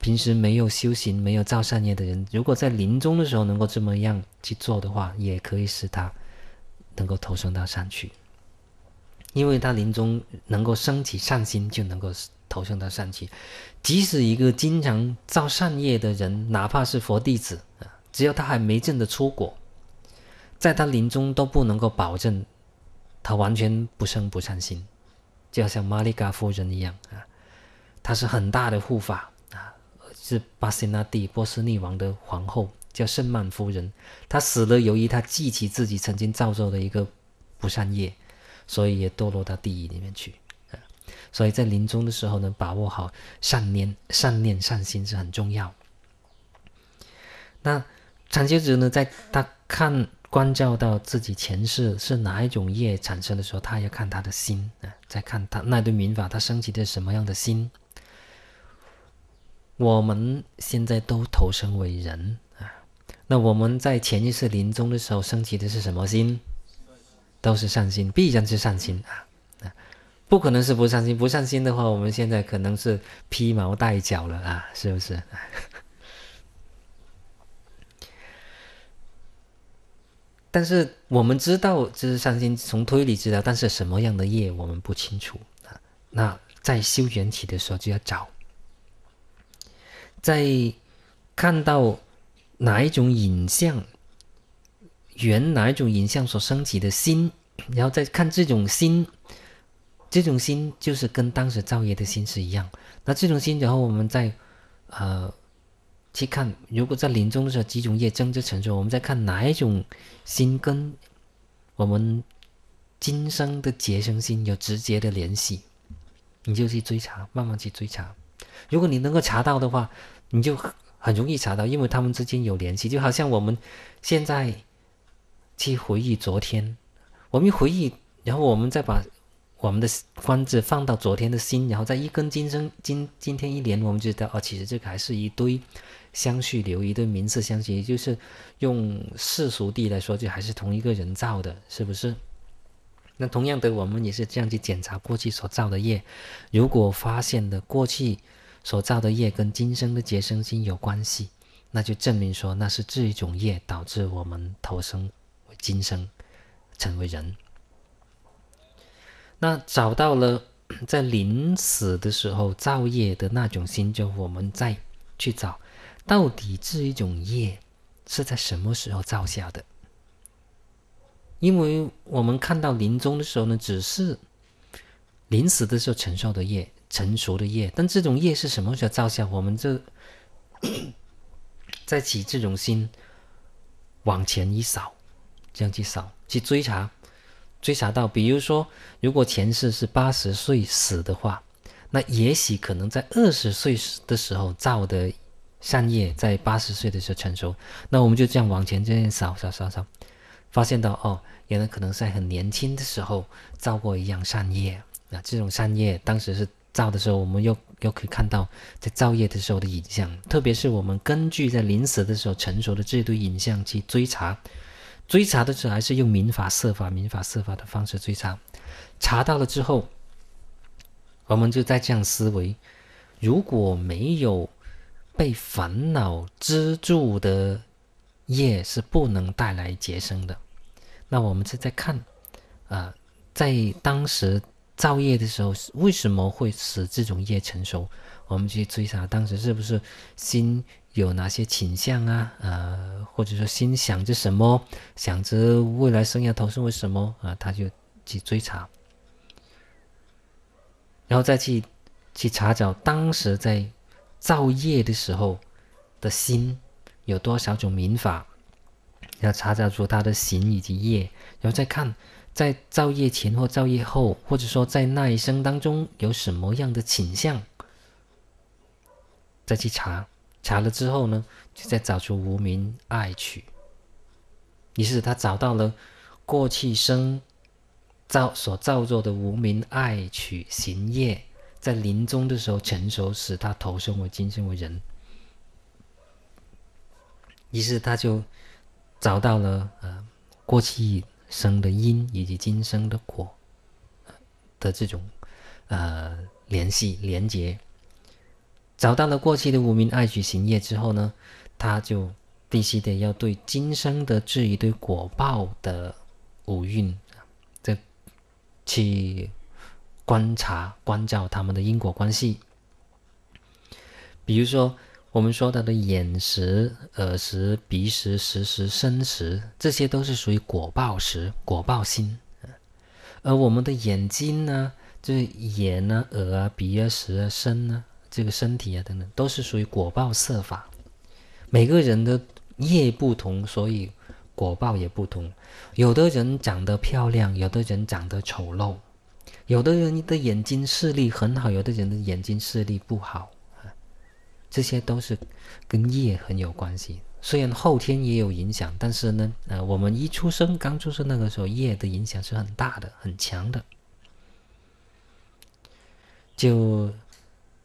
平时没有修行、没有造善业的人，如果在临终的时候能够这么样去做的话，也可以使他能够投生到善去，因为他临终能够升起善心，就能够投生到善去。即使一个经常造善业的人，哪怕是佛弟子啊，只要他还没证得出果，在他临终都不能够保证他完全不生不善心，就像玛丽嘎夫人一样啊，他是很大的护法。是巴西纳蒂波斯匿王的皇后，叫圣曼夫人。她死了，由于她记起自己曾经造作的一个不善业，所以也堕落到地狱里面去啊。所以在临终的时候呢，把握好善念、善念、善心是很重要。那禅修者呢，在他看关照到自己前世是哪一种业产生的时候，他要看他的心啊，在看他那对民法，他升起的是什么样的心。我们现在都投生为人啊，那我们在前一世临终的时候升起的是什么心？都是善心，必然是善心啊，啊，不可能是不善心。不善心的话，我们现在可能是披毛戴角了啊，是不是？但是我们知道这是善心，从推理知道，但是什么样的业我们不清楚啊。那在修缘起的时候就要找。在看到哪一种影像，原哪一种影像所升起的心，然后再看这种心，这种心就是跟当时造业的心是一样。那这种心，然后我们再，呃，去看，如果在临终的时候几种业争执成熟，我们再看哪一种心跟我们今生的结生心有直接的联系，你就去追查，慢慢去追查。如果你能够查到的话，你就很容易查到，因为他们之间有联系，就好像我们现在去回忆昨天，我们回忆，然后我们再把我们的观子放到昨天的心，然后再一根今生今今天一连，我们就知道哦，其实这个还是一堆相续流，一堆名次相续，就是用世俗地来说，就还是同一个人造的，是不是？那同样的，我们也是这样去检查过去所造的业，如果发现的过去。所造的业跟今生的结生心有关系，那就证明说那是这一种业导致我们投生为今生成为人。那找到了在临死的时候造业的那种心，就我们再去找，到底这一种业是在什么时候造下的？因为我们看到临终的时候呢，只是临死的时候承受的业。成熟的业，但这种业是什么时候造下？我们就 在起这种心，往前一扫，这样去扫，去追查，追查到，比如说，如果前世是八十岁死的话，那也许可能在二十岁的时候造的善业，在八十岁的时候成熟。那我们就这样往前这样扫扫扫扫，发现到，哦，原来可能在很年轻的时候造过一样善业，那这种善业当时是。造的时候，我们又又可以看到在造业的时候的影像，特别是我们根据在临死的时候成熟的这堆影像去追查，追查的时候还是用民法、设法、民法、设法的方式追查，查到了之后，我们就在这样思维：如果没有被烦恼资助的业是不能带来结生的，那我们就在看，呃，在当时。造业的时候，为什么会使这种业成熟？我们去追查当时是不是心有哪些倾向啊？呃，或者说心想着什么，想着未来生涯投生为什么啊？他就去追查，然后再去去查找当时在造业的时候的心有多少种民法，要查找出他的行以及业，然后再看。在造业前或造业后，或者说在那一生当中有什么样的倾向，再去查查了之后呢，就再找出无名爱取。于是他找到了过去生造所造作的无名爱取行业，在临终的时候成熟，使他投生为今生为人。于是他就找到了呃过去。生的因以及今生的果，的这种，呃，联系连结，找到了过去的无名爱取行业之后呢，他就必须得要对今生的这一堆果报的五蕴，这去观察关照他们的因果关系，比如说。我们说到的眼识、耳识、鼻识、识识身识，这些都是属于果报识、果报心。而我们的眼睛呢，就是眼啊、耳啊、鼻啊、食啊、身啊，这个身体啊等等，都是属于果报色法。每个人的业不同，所以果报也不同。有的人长得漂亮，有的人长得丑陋；有的人的眼睛视力很好，有的人的眼睛视力不好。这些都是跟业很有关系。虽然后天也有影响，但是呢，呃，我们一出生，刚出生那个时候，业的影响是很大的、很强的。就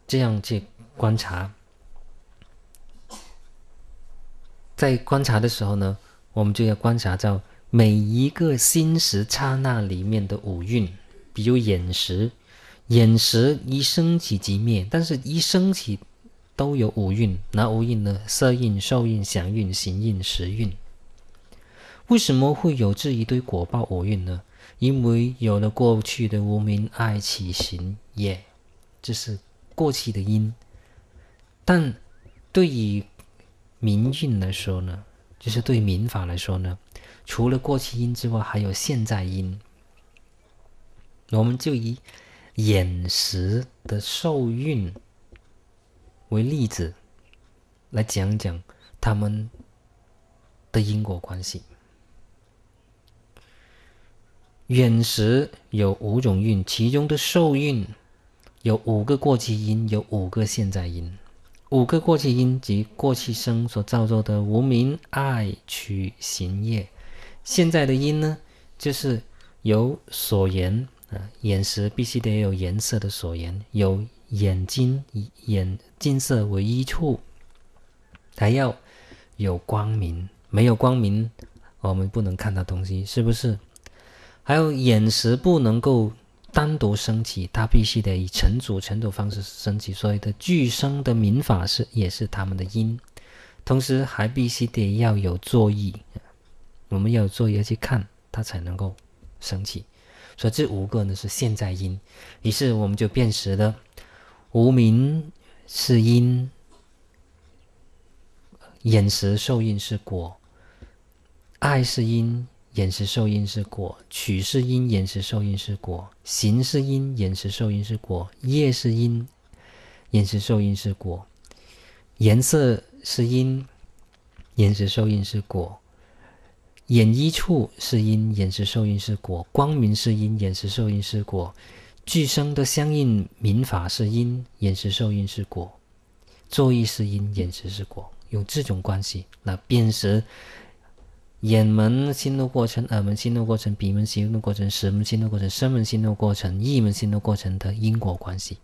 这样去观察，在观察的时候呢，我们就要观察到每一个心识刹那里面的五蕴，比如眼识，眼识一升起即灭，但是一升起。都有五蕴，那五蕴呢？色蕴、受蕴、祥蕴、行蕴、识蕴。为什么会有这一堆果报五蕴呢？因为有了过去的无明、爱、起、行、业，这是过去的因。但对于民运来说呢，就是对民法来说呢，除了过去因之外，还有现在因。我们就以眼识的受蕴为例子来讲讲他们的因果关系。眼石有五种运，其中的受运有五个过去因，有五个现在因。五个过去因及过去生所造作的无名爱、取、行、业。现在的因呢，就是有所言啊。眼识必须得有颜色的所言，有。眼睛眼金色为一处，还要有光明，没有光明，我们不能看到东西，是不是？还有眼识不能够单独升起，它必须得以成组成组方式升起。所以的具生的明法是也是他们的因，同时还必须得要有作意，我们要有作意去看，它才能够升起。所以这五个呢是现在因，于是我们就辨识了。无名是因，饮食受用是果；爱是因，饮食受用是果；取是因，饮食受用是果；行是因，饮食受用是果；业是因，饮食受用是果；颜色是因，饮食受用是果；眼一处是因，饮食受因是果；光明是因，饮食受因是果。具生的相应民法是因，饮食受因是果，作意是因，饮食是果，用这种关系，来辨识眼门心路过程、耳门心路过程、鼻门心路过程、舌门心路过程、身门心路过程、意门心路过程的因果关系。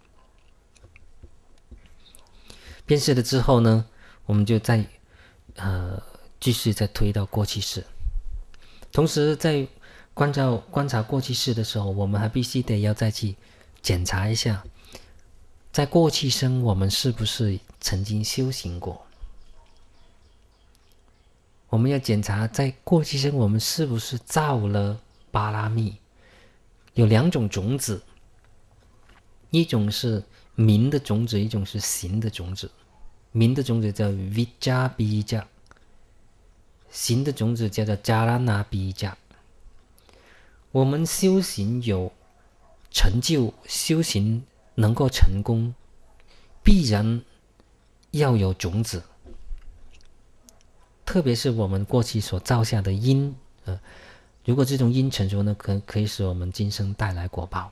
辨识了之后呢，我们就再，呃，继续再推到过去式，同时在。观察观察过去式的时候，我们还必须得要再去检查一下，在过去生我们是不是曾经修行过？我们要检查在过去生我们是不是造了巴拉密？有两种种子，一种是明的种子，一种是行的种子。明的种子叫维加比加，行的种子叫做加拉纳比加。我们修行有成就，修行能够成功，必然要有种子。特别是我们过去所造下的因，呃，如果这种因成熟呢，可可以使我们今生带来果报。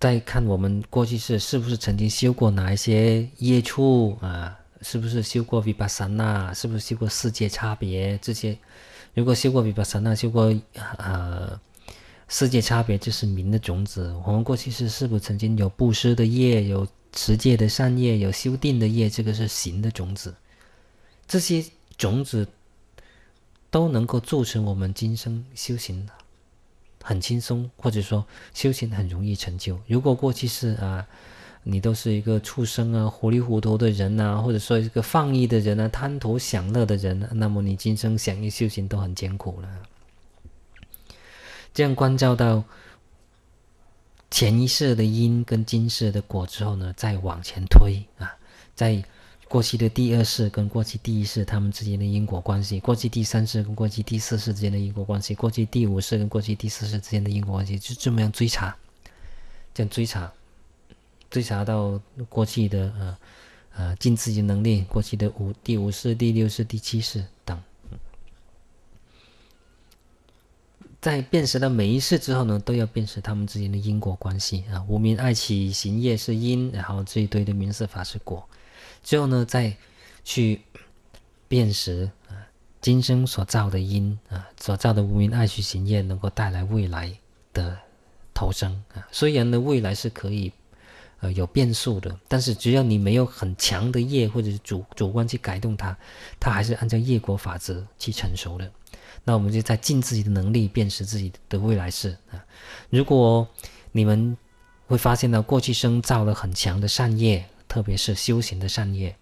再看我们过去是是不是曾经修过哪一些业处啊？是不是修过比巴三呐？是不是修过世界差别这些？如果修过比巴三呐，修过呃世界差别，就是名的种子。我们过去是是否曾经有布施的业，有持戒的善业，有修定的业，这个是行的种子。这些种子都能够促成我们今生修行很轻松，或者说修行很容易成就。如果过去是啊。你都是一个畜生啊，糊里糊涂的人呐，或者说一个放逸的人啊，贪图享乐的人，那么你今生想欲修行都很艰苦了。这样关照到前一世的因跟今世的果之后呢，再往前推啊，在过去的第二世跟过去第一世他们之间的因果关系，过去第三世跟过去第四世之间的因果关系，过去第五世跟过去第四世之间的因果关系，就这么样追查，这样追查。追查到过去的啊啊尽自己能力，过去的五第五世、第六世、第七世等，在辨识了每一世之后呢，都要辨识他们之间的因果关系啊，无名爱起行业是因，然后这一堆的名色法是果。最后呢，再去辨识啊今生所造的因啊所造的无名爱起行业能够带来未来的投生啊，虽然呢未来是可以。有变数的，但是只要你没有很强的业或者是主主观去改动它，它还是按照业果法则去成熟的。那我们就在尽自己的能力，辨识自己的未来事啊。如果你们会发现到过去生造了很强的善业，特别是修行的善业，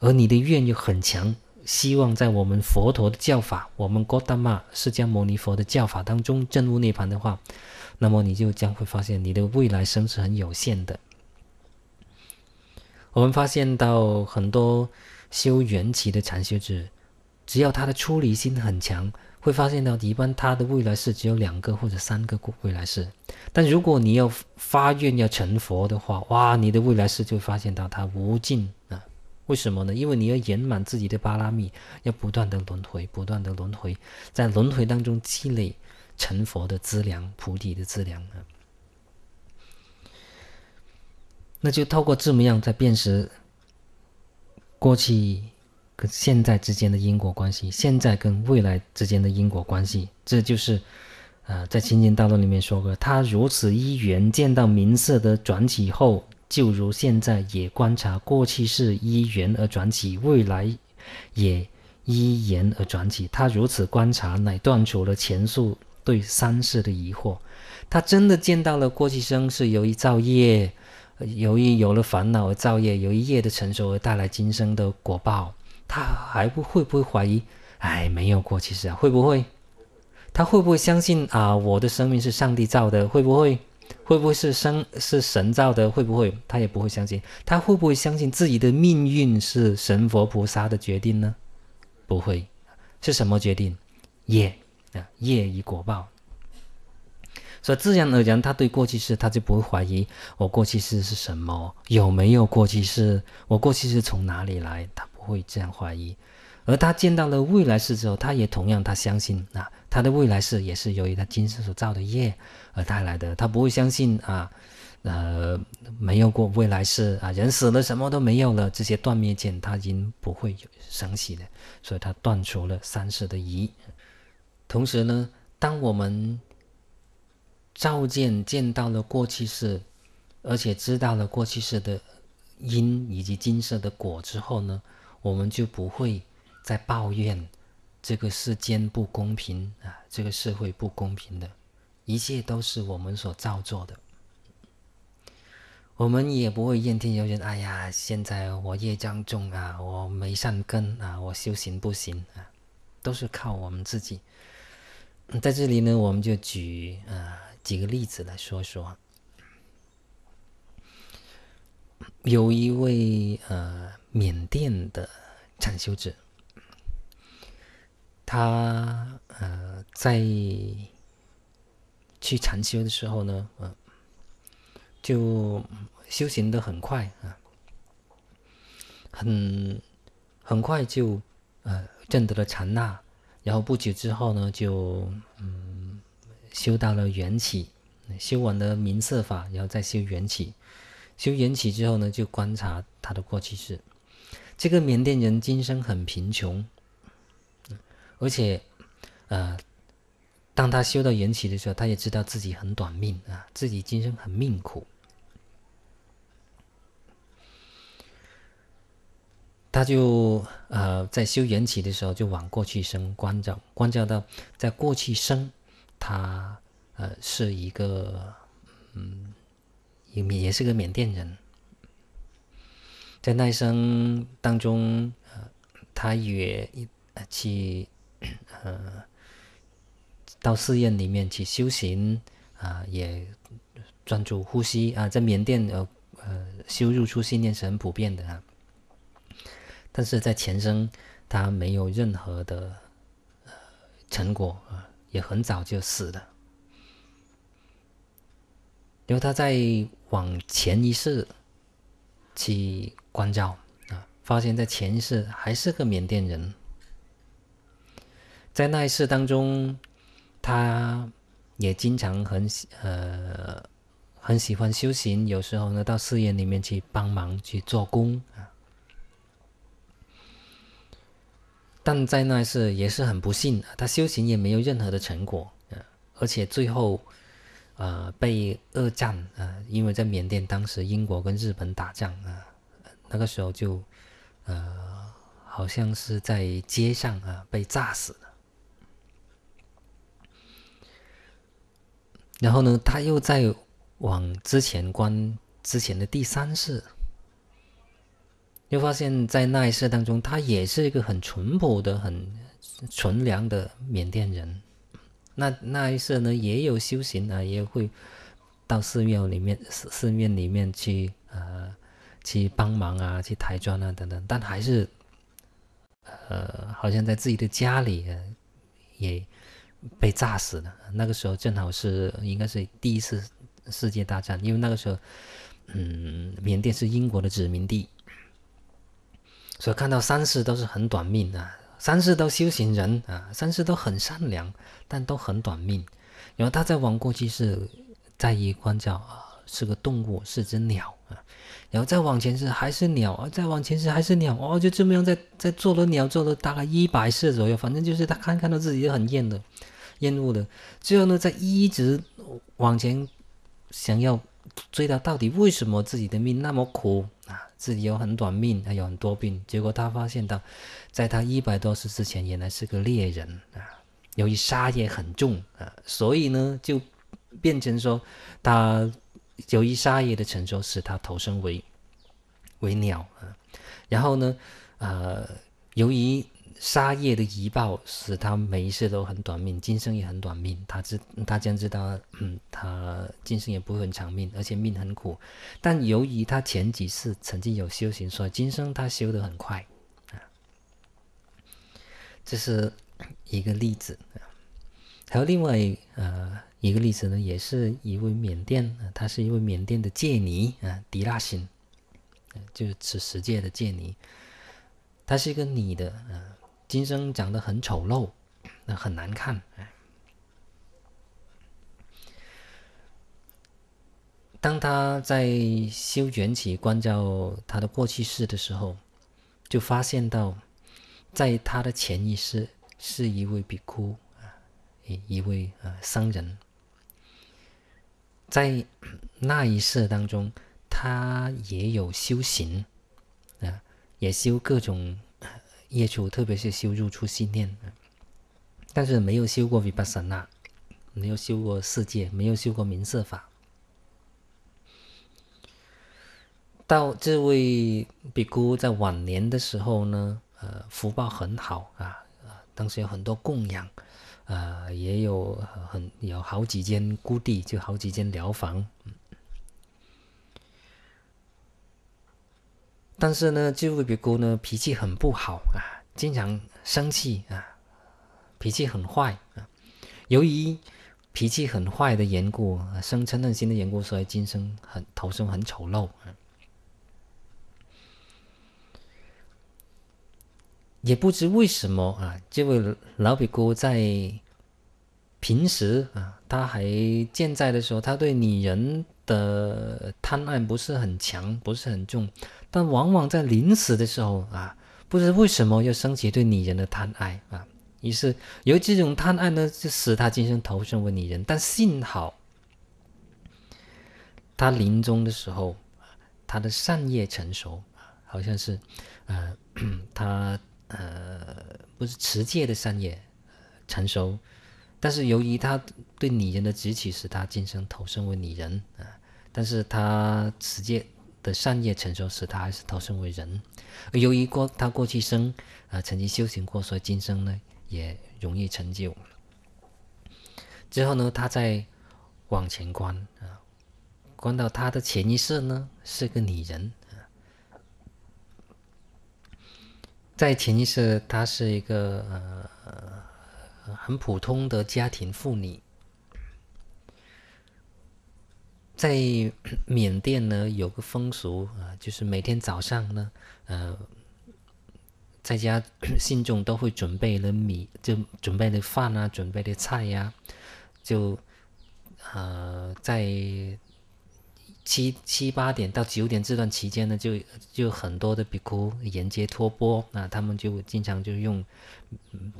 而你的愿又很强，希望在我们佛陀的教法，我们 Godama 释迦牟尼佛的教法当中证悟涅槃的话，那么你就将会发现你的未来生是很有限的。我们发现到很多修缘起的禅修者，只要他的出离心很强，会发现到一般他的未来世只有两个或者三个未来世。但如果你要发愿要成佛的话，哇，你的未来世就发现到它无尽啊！为什么呢？因为你要圆满自己的巴拉密，要不断的轮回，不断的轮回，在轮回当中积累成佛的资粮、菩提的资粮啊。那就透过字母样在辨识过去跟现在之间的因果关系，现在跟未来之间的因果关系，这就是，呃，在清净大道里面说过，他如此一缘见到名色的转起后，就如现在也观察过去是依缘而转起，未来也依缘而转起，他如此观察，乃断除了前述对三世的疑惑，他真的见到了过去生是由于造业。由于有了烦恼而造业，由于业的成熟而带来今生的果报，他还不会不会怀疑，哎，没有过，其实啊，会不会？他会不会相信啊？我的生命是上帝造的？会不会？会不会是生是神造的？会不会？他也不会相信。他会不会相信自己的命运是神佛菩萨的决定呢？不会，是什么决定？业啊，业与果报。所以自然而然，他对过去式他就不会怀疑，我过去式是什么，有没有过去式，我过去式从哪里来，他不会这样怀疑。而他见到了未来式之后，他也同样他相信啊，他的未来式也是由于他今生所造的业而带来的，他不会相信啊，呃，没有过未来式啊，人死了什么都没有了，这些断灭见他已经不会有生息了，所以他断除了三世的疑。同时呢，当我们。照见见到了过去式，而且知道了过去式的因以及今色的果之后呢，我们就不会再抱怨这个世间不公平啊，这个社会不公平的，一切都是我们所造作的，我们也不会怨天尤人。哎呀，现在我业障重啊，我没善根啊，我修行不行啊，都是靠我们自己。在这里呢，我们就举啊。举个例子来说说，有一位呃缅甸的禅修者，他呃在去禅修的时候呢，就修行的很快啊，很很快就呃证得了禅那，然后不久之后呢，就嗯。修到了缘起，修完了明色法，然后再修缘起。修缘起之后呢，就观察他的过去式。这个缅甸人今生很贫穷，而且，呃，当他修到缘起的时候，他也知道自己很短命啊，自己今生很命苦。他就呃，在修缘起的时候，就往过去生关照，关照到在过去生。他呃是一个嗯，也也是个缅甸人，在那一生当中呃，他也去呃到寺院里面去修行啊，也专注呼吸啊，在缅甸呃呃修入出信念是很普遍的啊，但是在前生他没有任何的呃成果啊。也很早就死了，然后他在往前一世去关照啊，发现在前世还是个缅甸人，在那一世当中，他也经常很呃很喜欢修行，有时候呢到寺院里面去帮忙去做工。但在那次也是很不幸，他修行也没有任何的成果，而且最后，呃，被二战，呃，因为在缅甸当时英国跟日本打仗啊，那个时候就，呃，好像是在街上啊被炸死了。然后呢，他又在往之前关之前的第三世。又发现，在那一世当中，他也是一个很淳朴的、很纯良的缅甸人。那那一世呢，也有修行啊，也会到寺庙里面、寺寺庙里面去，呃，去帮忙啊，去抬砖啊等等。但还是，呃，好像在自己的家里也被炸死了。那个时候正好是应该是第一次世界大战，因为那个时候，嗯，缅甸是英国的殖民地。所以看到三世都是很短命的，三世都修行人啊，三世都很善良，但都很短命。然后他再往过去是，在一关叫啊，是个动物，是只鸟啊。然后再往前是还是鸟啊，再往前是还是鸟哦，就这么样在在做了鸟做了大概一百世左右，反正就是他看看到自己很厌的，厌恶的。最后呢，在一直往前，想要追到到底，为什么自己的命那么苦？自己有很短命，还有很多病，结果他发现到，在他一百多岁之前，原来是个猎人啊。由于杀业很重啊，所以呢就变成说，他由于杀业的成熟，使他投生为为鸟啊。然后呢，呃，由于杀业的遗报使他每一次都很短命，今生也很短命。他知他将知道，嗯，他今生也不会很长命，而且命很苦。但由于他前几次曾经有修行，所以今生他修的很快。啊，这是一个例子。还有另外呃一个例子呢，也是一位缅甸，他是一位缅甸的戒尼啊，迪拉新，就是此十戒的戒尼。他是一个女的啊。今生长得很丑陋，那很难看。当他在修缘起关照他的过去式的时候，就发现到，在他的潜意识是一位比丘啊，一一位啊僧人，在那一世当中，他也有修行啊，也修各种。业主，特别是修入出信念，但是没有修过 vipassana，没有修过世界，没有修过名色法。到这位比姑在晚年的时候呢，呃，福报很好啊，当时有很多供养，呃，也有很有好几间孤地，就好几间寮房。但是呢，这位比姑呢脾气很不好啊，经常生气啊，脾气很坏啊。由于脾气很坏的缘故，生嗔恨心的缘故，所以今生很头生很丑陋。也不知为什么啊，这位老比姑在平时啊，他还健在的时候，他对女人的贪爱不是很强，不是很重。但往往在临死的时候啊，不知为什么又升起对女人的贪爱啊，于是由这种贪爱呢，就使他今生投身为女人。但幸好他临终的时候，他的善业成熟，好像是，呃，他 呃，不是持戒的善业成熟。但是由于他对女人的执取，使他今生投身为女人啊。但是他持戒。的善业成熟时，他还是投生为人。由于过他过去生啊曾经修行过，所以今生呢也容易成就。之后呢，他再往前观啊，观到他的前一世呢是个女人在前一世她是一个呃很普通的家庭妇女。在缅甸呢，有个风俗啊，就是每天早上呢，呃，在家信众都会准备了米，就准备的饭啊，准备的菜呀，就呃，在七七八点到九点这段期间呢，就就很多的比库沿街托钵，那他们就经常就用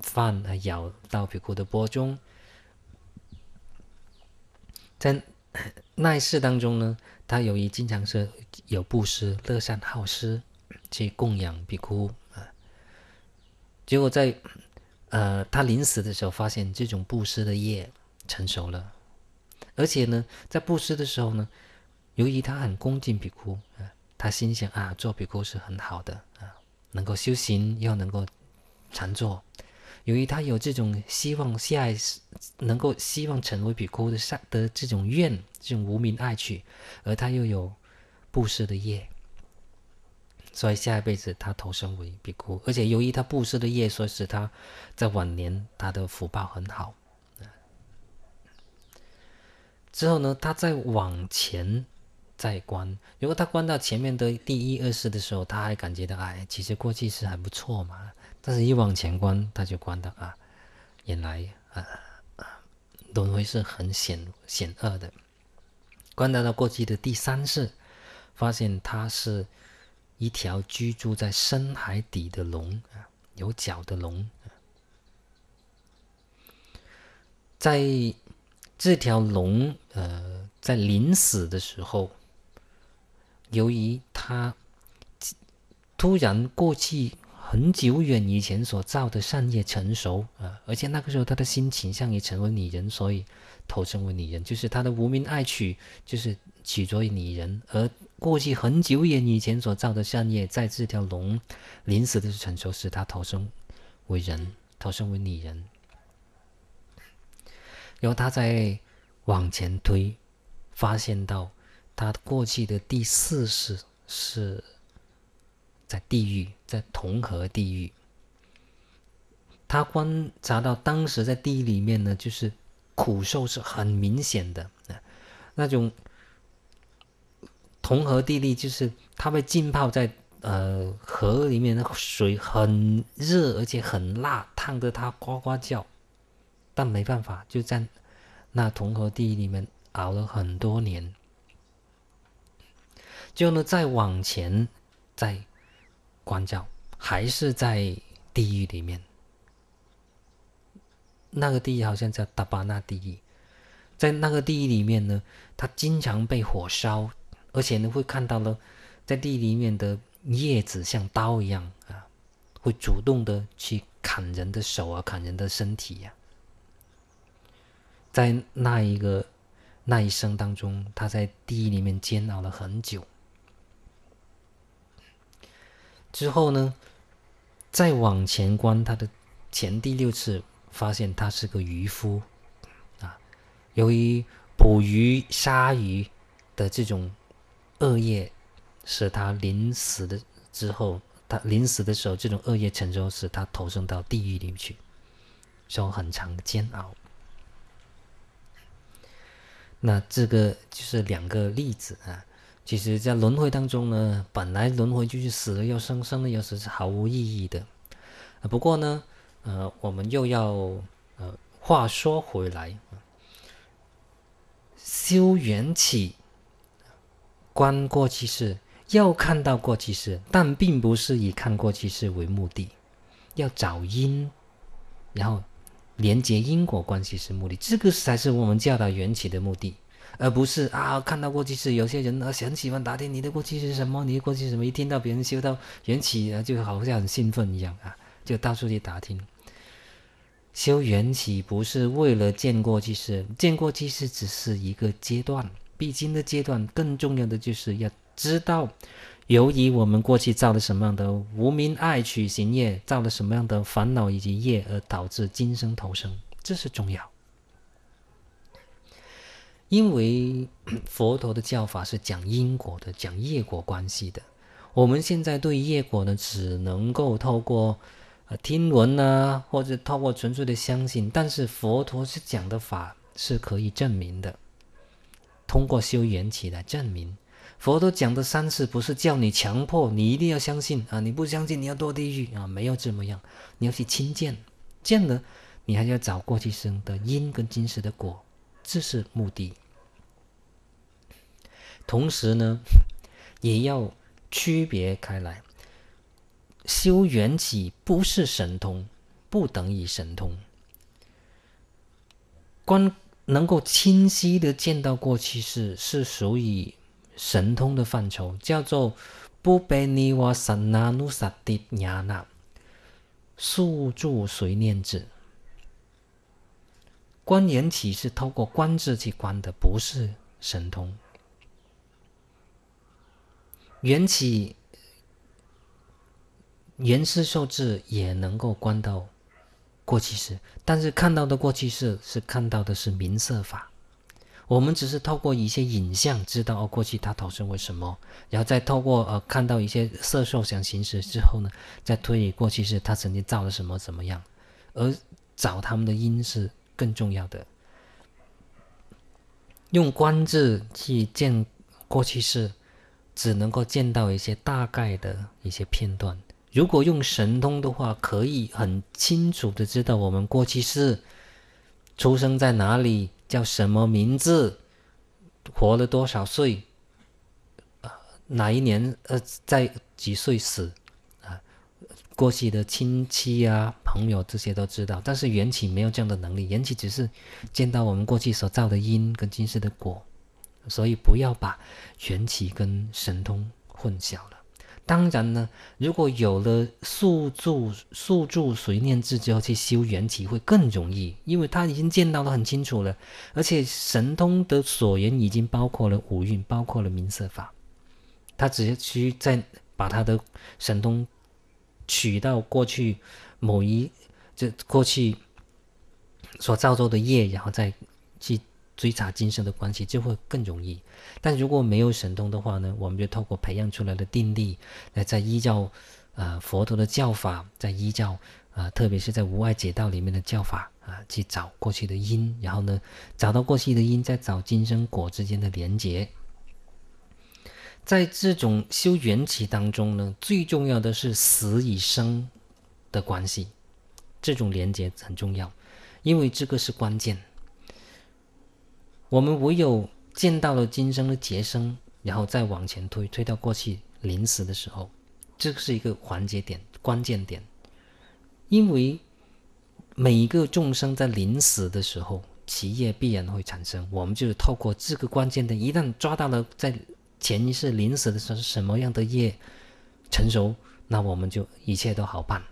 饭啊舀到比库的钵中，在。一世当中呢，他由于经常是有布施、乐善好施去供养比丘啊，结果在呃他临死的时候，发现这种布施的业成熟了，而且呢，在布施的时候呢，由于他很恭敬比丘啊，他心想啊，做比丘是很好的啊，能够修行又能够常坐。由于他有这种希望下，一能够希望成为比哭的善的这种愿，这种无名爱取，而他又有布施的业，所以下一辈子他投身为比哭，而且由于他布施的业，所以使他在晚年他的福报很好。之后呢，他再往前再观，如果他观到前面的第一、二世的时候，他还感觉到哎，其实过去是很不错嘛。但是，一往前观，他就观到啊，原来啊啊，轮回是很险险恶的。观察到过去的第三次，发现它是一条居住在深海底的龙啊，有脚的龙。在这条龙呃，在临死的时候，由于它突然过去。很久远以前所造的善业成熟啊，而且那个时候他的心倾向于成为女人，所以投生为女人，就是他的无名爱取，就是取着于女人。而过去很久远以前所造的善业，在这条龙临死的时候成熟，使他投生为人，投生为女人。然后他再往前推，发现到他过去的第四世是。在地狱，在同和地狱，他观察到当时在地狱里面呢，就是苦受是很明显的。那种同和地狱，就是他被浸泡在呃河里面的水很热，而且很辣，烫得他呱呱叫。但没办法，就在那同和地狱里面熬了很多年。就呢，再往前，再关照还是在地狱里面，那个地狱好像叫达巴纳地狱，在那个地狱里面呢，他经常被火烧，而且呢会看到了，在地狱里面的叶子像刀一样啊，会主动的去砍人的手啊，砍人的身体呀，在那一个那一生当中，他在地狱里面煎熬了很久。之后呢，再往前观他的前第六次，发现他是个渔夫，啊，由于捕鱼杀鱼的这种恶业，使他临死的之后，他临死的时候，这种恶业成熟，使他投生到地狱里去，受很长的煎熬。那这个就是两个例子啊。其实，在轮回当中呢，本来轮回就是死了又生，生了又死，是毫无意义的。不过呢，呃，我们又要呃，话说回来，修缘起，观过去世，要看到过去世，但并不是以看过去世为目的，要找因，然后连接因果关系是目的，这个才是我们教导缘起的目的。而不是啊，看到过去式，有些人啊，很喜欢打听你的过去是什么，你的过去是什么？一听到别人修到缘起，啊，就好像很兴奋一样啊，就到处去打听。修缘起不是为了见过去世，见过去世只是一个阶段，必经的阶段。更重要的就是要知道，由于我们过去造了什么样的无名爱取、行业，造了什么样的烦恼以及业，而导致今生投生，这是重要。因为 佛陀的教法是讲因果的，讲业果关系的。我们现在对业果呢，只能够透过，呃听闻啊，或者透过纯粹的相信。但是佛陀是讲的法是可以证明的，通过修缘起来证明。佛陀讲的三次不是叫你强迫你一定要相信啊，你不相信你要堕地狱啊，没有怎么样，你要去亲见，见了你还要找过去生的因跟今世的果，这是目的。同时呢，也要区别开来。修缘起不是神通，不等于神通。观能够清晰的见到过去式，是属于神通的范畴，叫做不被尼瓦萨那怒萨蒂雅那，速住随念止。观缘起是透过观智去观的，不是神通。缘起，缘是受制也能够观到过去式，但是看到的过去式是看到的是明色法。我们只是透过一些影像知道哦，过去他投生为什么，然后再透过呃看到一些色受想行识之后呢，再推理过去式他曾经造了什么怎么样，而找他们的因是更重要的。用观智去见过去式。只能够见到一些大概的一些片段。如果用神通的话，可以很清楚的知道我们过去是出生在哪里，叫什么名字，活了多少岁，哪一年呃，在几岁死，啊，过去的亲戚啊、朋友这些都知道。但是缘起没有这样的能力，缘起只是见到我们过去所造的因跟今世的果。所以不要把缘起跟神通混淆了。当然呢，如果有了宿住、宿住随念智之后，去修缘起会更容易，因为他已经见到的很清楚了。而且神通的所缘已经包括了五蕴，包括了名色法。他只是需在把他的神通取到过去某一这过去所造作的业，然后再去。追查今生的关系就会更容易，但如果没有神通的话呢？我们就透过培养出来的定力，来再依照，呃，佛陀的教法，再依照，啊，特别是在无碍解道里面的教法啊，去找过去的因，然后呢，找到过去的因，再找今生果之间的连结。在这种修缘起当中呢，最重要的是死与生的关系，这种连接很重要，因为这个是关键。我们唯有见到了今生的劫生，然后再往前推，推到过去临死的时候，这是一个环节点、关键点。因为每一个众生在临死的时候，其业必然会产生。我们就是透过这个关键点，一旦抓到了在前世临死的时候什么样的业成熟，那我们就一切都好办。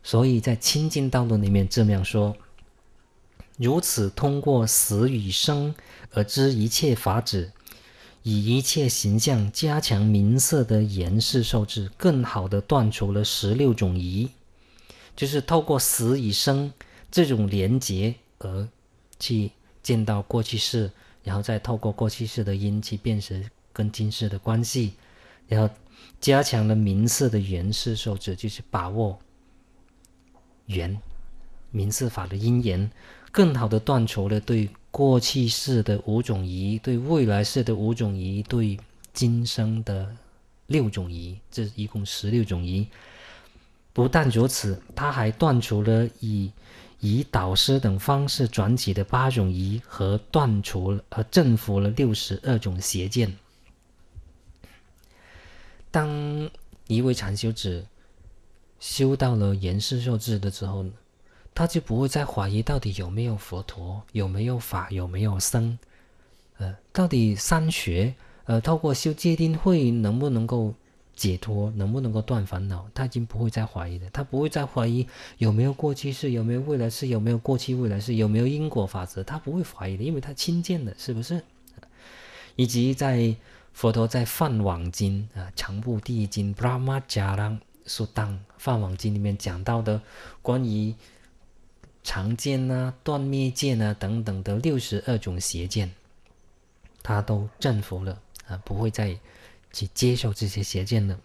所以在清净道路里面这样说。如此，通过死与生而知一切法旨，以一切形象加强名色的缘事受质，更好的断除了十六种疑，就是透过死与生这种连结而去见到过去式，然后再透过过去式的因去辨识跟今世的关系，然后加强了名色的缘事受质，就是把握缘名色法的因缘。更好的断除了对过去式的五种疑，对未来式的五种疑，对今生的六种疑，这一共十六种疑。不但如此，他还断除了以以导师等方式转起的八种疑，和断除了和镇伏了六十二种邪见。当一位禅修者修到了严势受制的时候。他就不会再怀疑到底有没有佛陀，有没有法，有没有僧，呃，到底三学，呃，透过修戒定慧能不能够解脱，能不能够断烦恼？他已经不会再怀疑了，他不会再怀疑有没有过去式，有没有未来式，有没有过去未来式，有没有因果法则？他不会怀疑的，因为他亲见的，是不是？以及在佛陀在《梵网经》啊，《长部》第一经《brahma j a r a sutta》《梵网经》里面讲到的关于。常见呐、断灭剑呐等等的六十二种邪见，他都征服了啊，不会再去接受这些邪见了。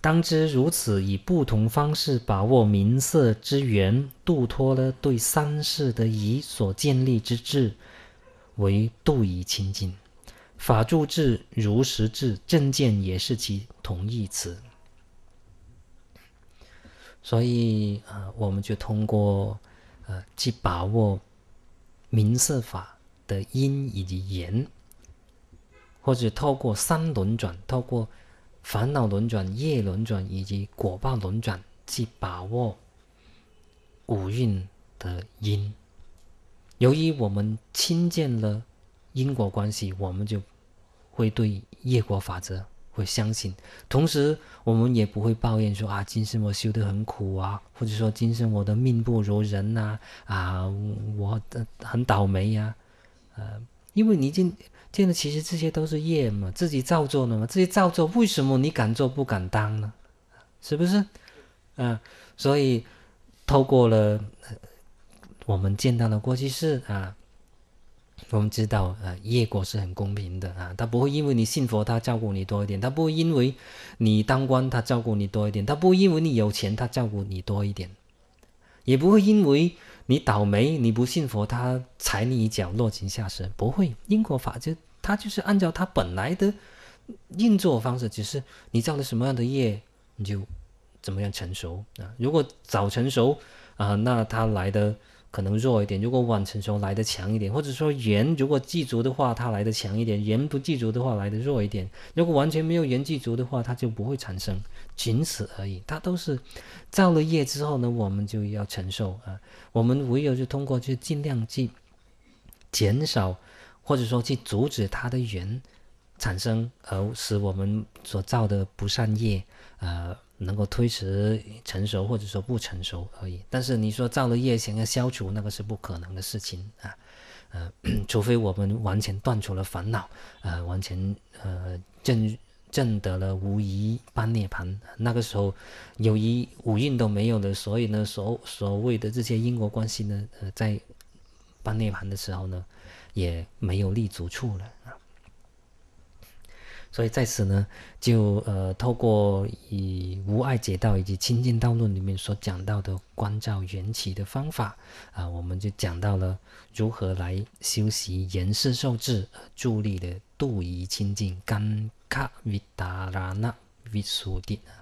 当知如此，以不同方式把握名色之源，度脱了对三世的疑所建立之智，为度疑清净。法住智、如实智、正见也是其同义词。所以啊，我们就通过。呃，去把握明色法的因以及缘，或者透过三轮转，透过烦恼轮转、业轮转以及果报轮转，去把握五蕴的因。由于我们亲见了因果关系，我们就会对业果法则。会相信，同时我们也不会抱怨说啊，今生我修得很苦啊，或者说今生我的命不如人呐，啊，我的很倒霉呀，呃，因为你见见的其实这些都是业嘛，自己造作的嘛，这些造作为什么你敢做不敢当呢？是不是？啊，所以透过了我们见到的过去式啊。我们知道，呃，业果是很公平的啊，他不会因为你信佛他照顾你多一点，他不会因为你当官他照顾你多一点，他不会因为你有钱他照顾你多一点，也不会因为你倒霉你不信佛他踩你一脚落井下石，不会。因果法则它就是按照它本来的运作方式，只是你造了什么样的业，你就怎么样成熟啊。如果早成熟啊，那他来的。可能弱一点，如果晚成熟来的强一点，或者说缘如果祭足的话，它来的强一点；缘不具足的话，来的弱一点。如果完全没有缘祭足的话，它就不会产生，仅此而已。它都是造了业之后呢，我们就要承受啊。我们唯有就通过去尽量去减少，或者说去阻止它的缘产生，而使我们所造的不善业，呃。能够推迟成熟，或者说不成熟而已。但是你说造了业想要消除，那个是不可能的事情啊，呃，除非我们完全断除了烦恼，呃，完全呃证证得了无疑般涅槃。那个时候，由于五蕴都没有了，所以呢，所所谓的这些因果关系呢，呃，在般涅槃的时候呢，也没有立足处了。所以在此呢，就呃，透过以无爱解道以及清净道论里面所讲到的关照缘起的方法啊，我们就讲到了如何来修习严事受制，助力的度移清净。甘卡维达拉那维苏定啊，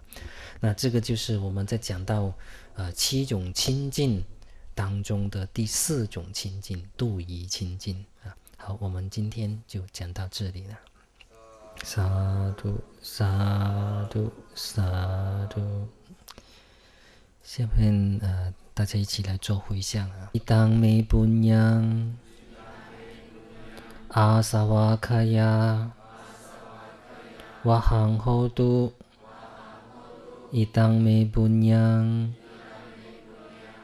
那这个就是我们在讲到呃七种清净当中的第四种清净度移清净啊。好，我们今天就讲到这里了。沙度沙度沙度，下面呃，大家一起来做回向啊！伊当美本央阿萨瓦卡亚，瓦杭好度一当美本娘，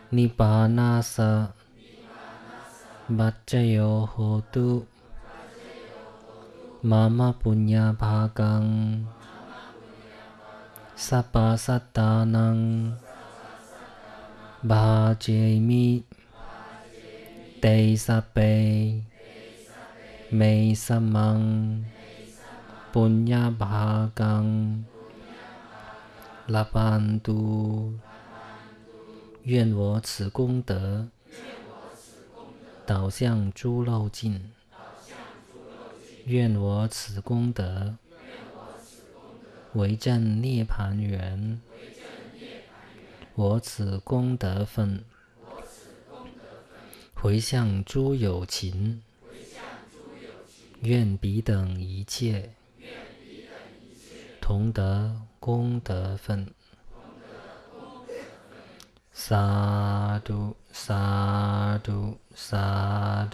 尼巴那萨巴扎尤好度。妈妈半夜怕光，沙发沙发能怕着咪？地煞被，被煞梦，半夜怕光，下班都愿我此功德，导向诸漏尽。愿我此功德，为证涅盘缘。我此功德分，回向诸有情。愿彼等一切，同得功德分。沙都沙都。沙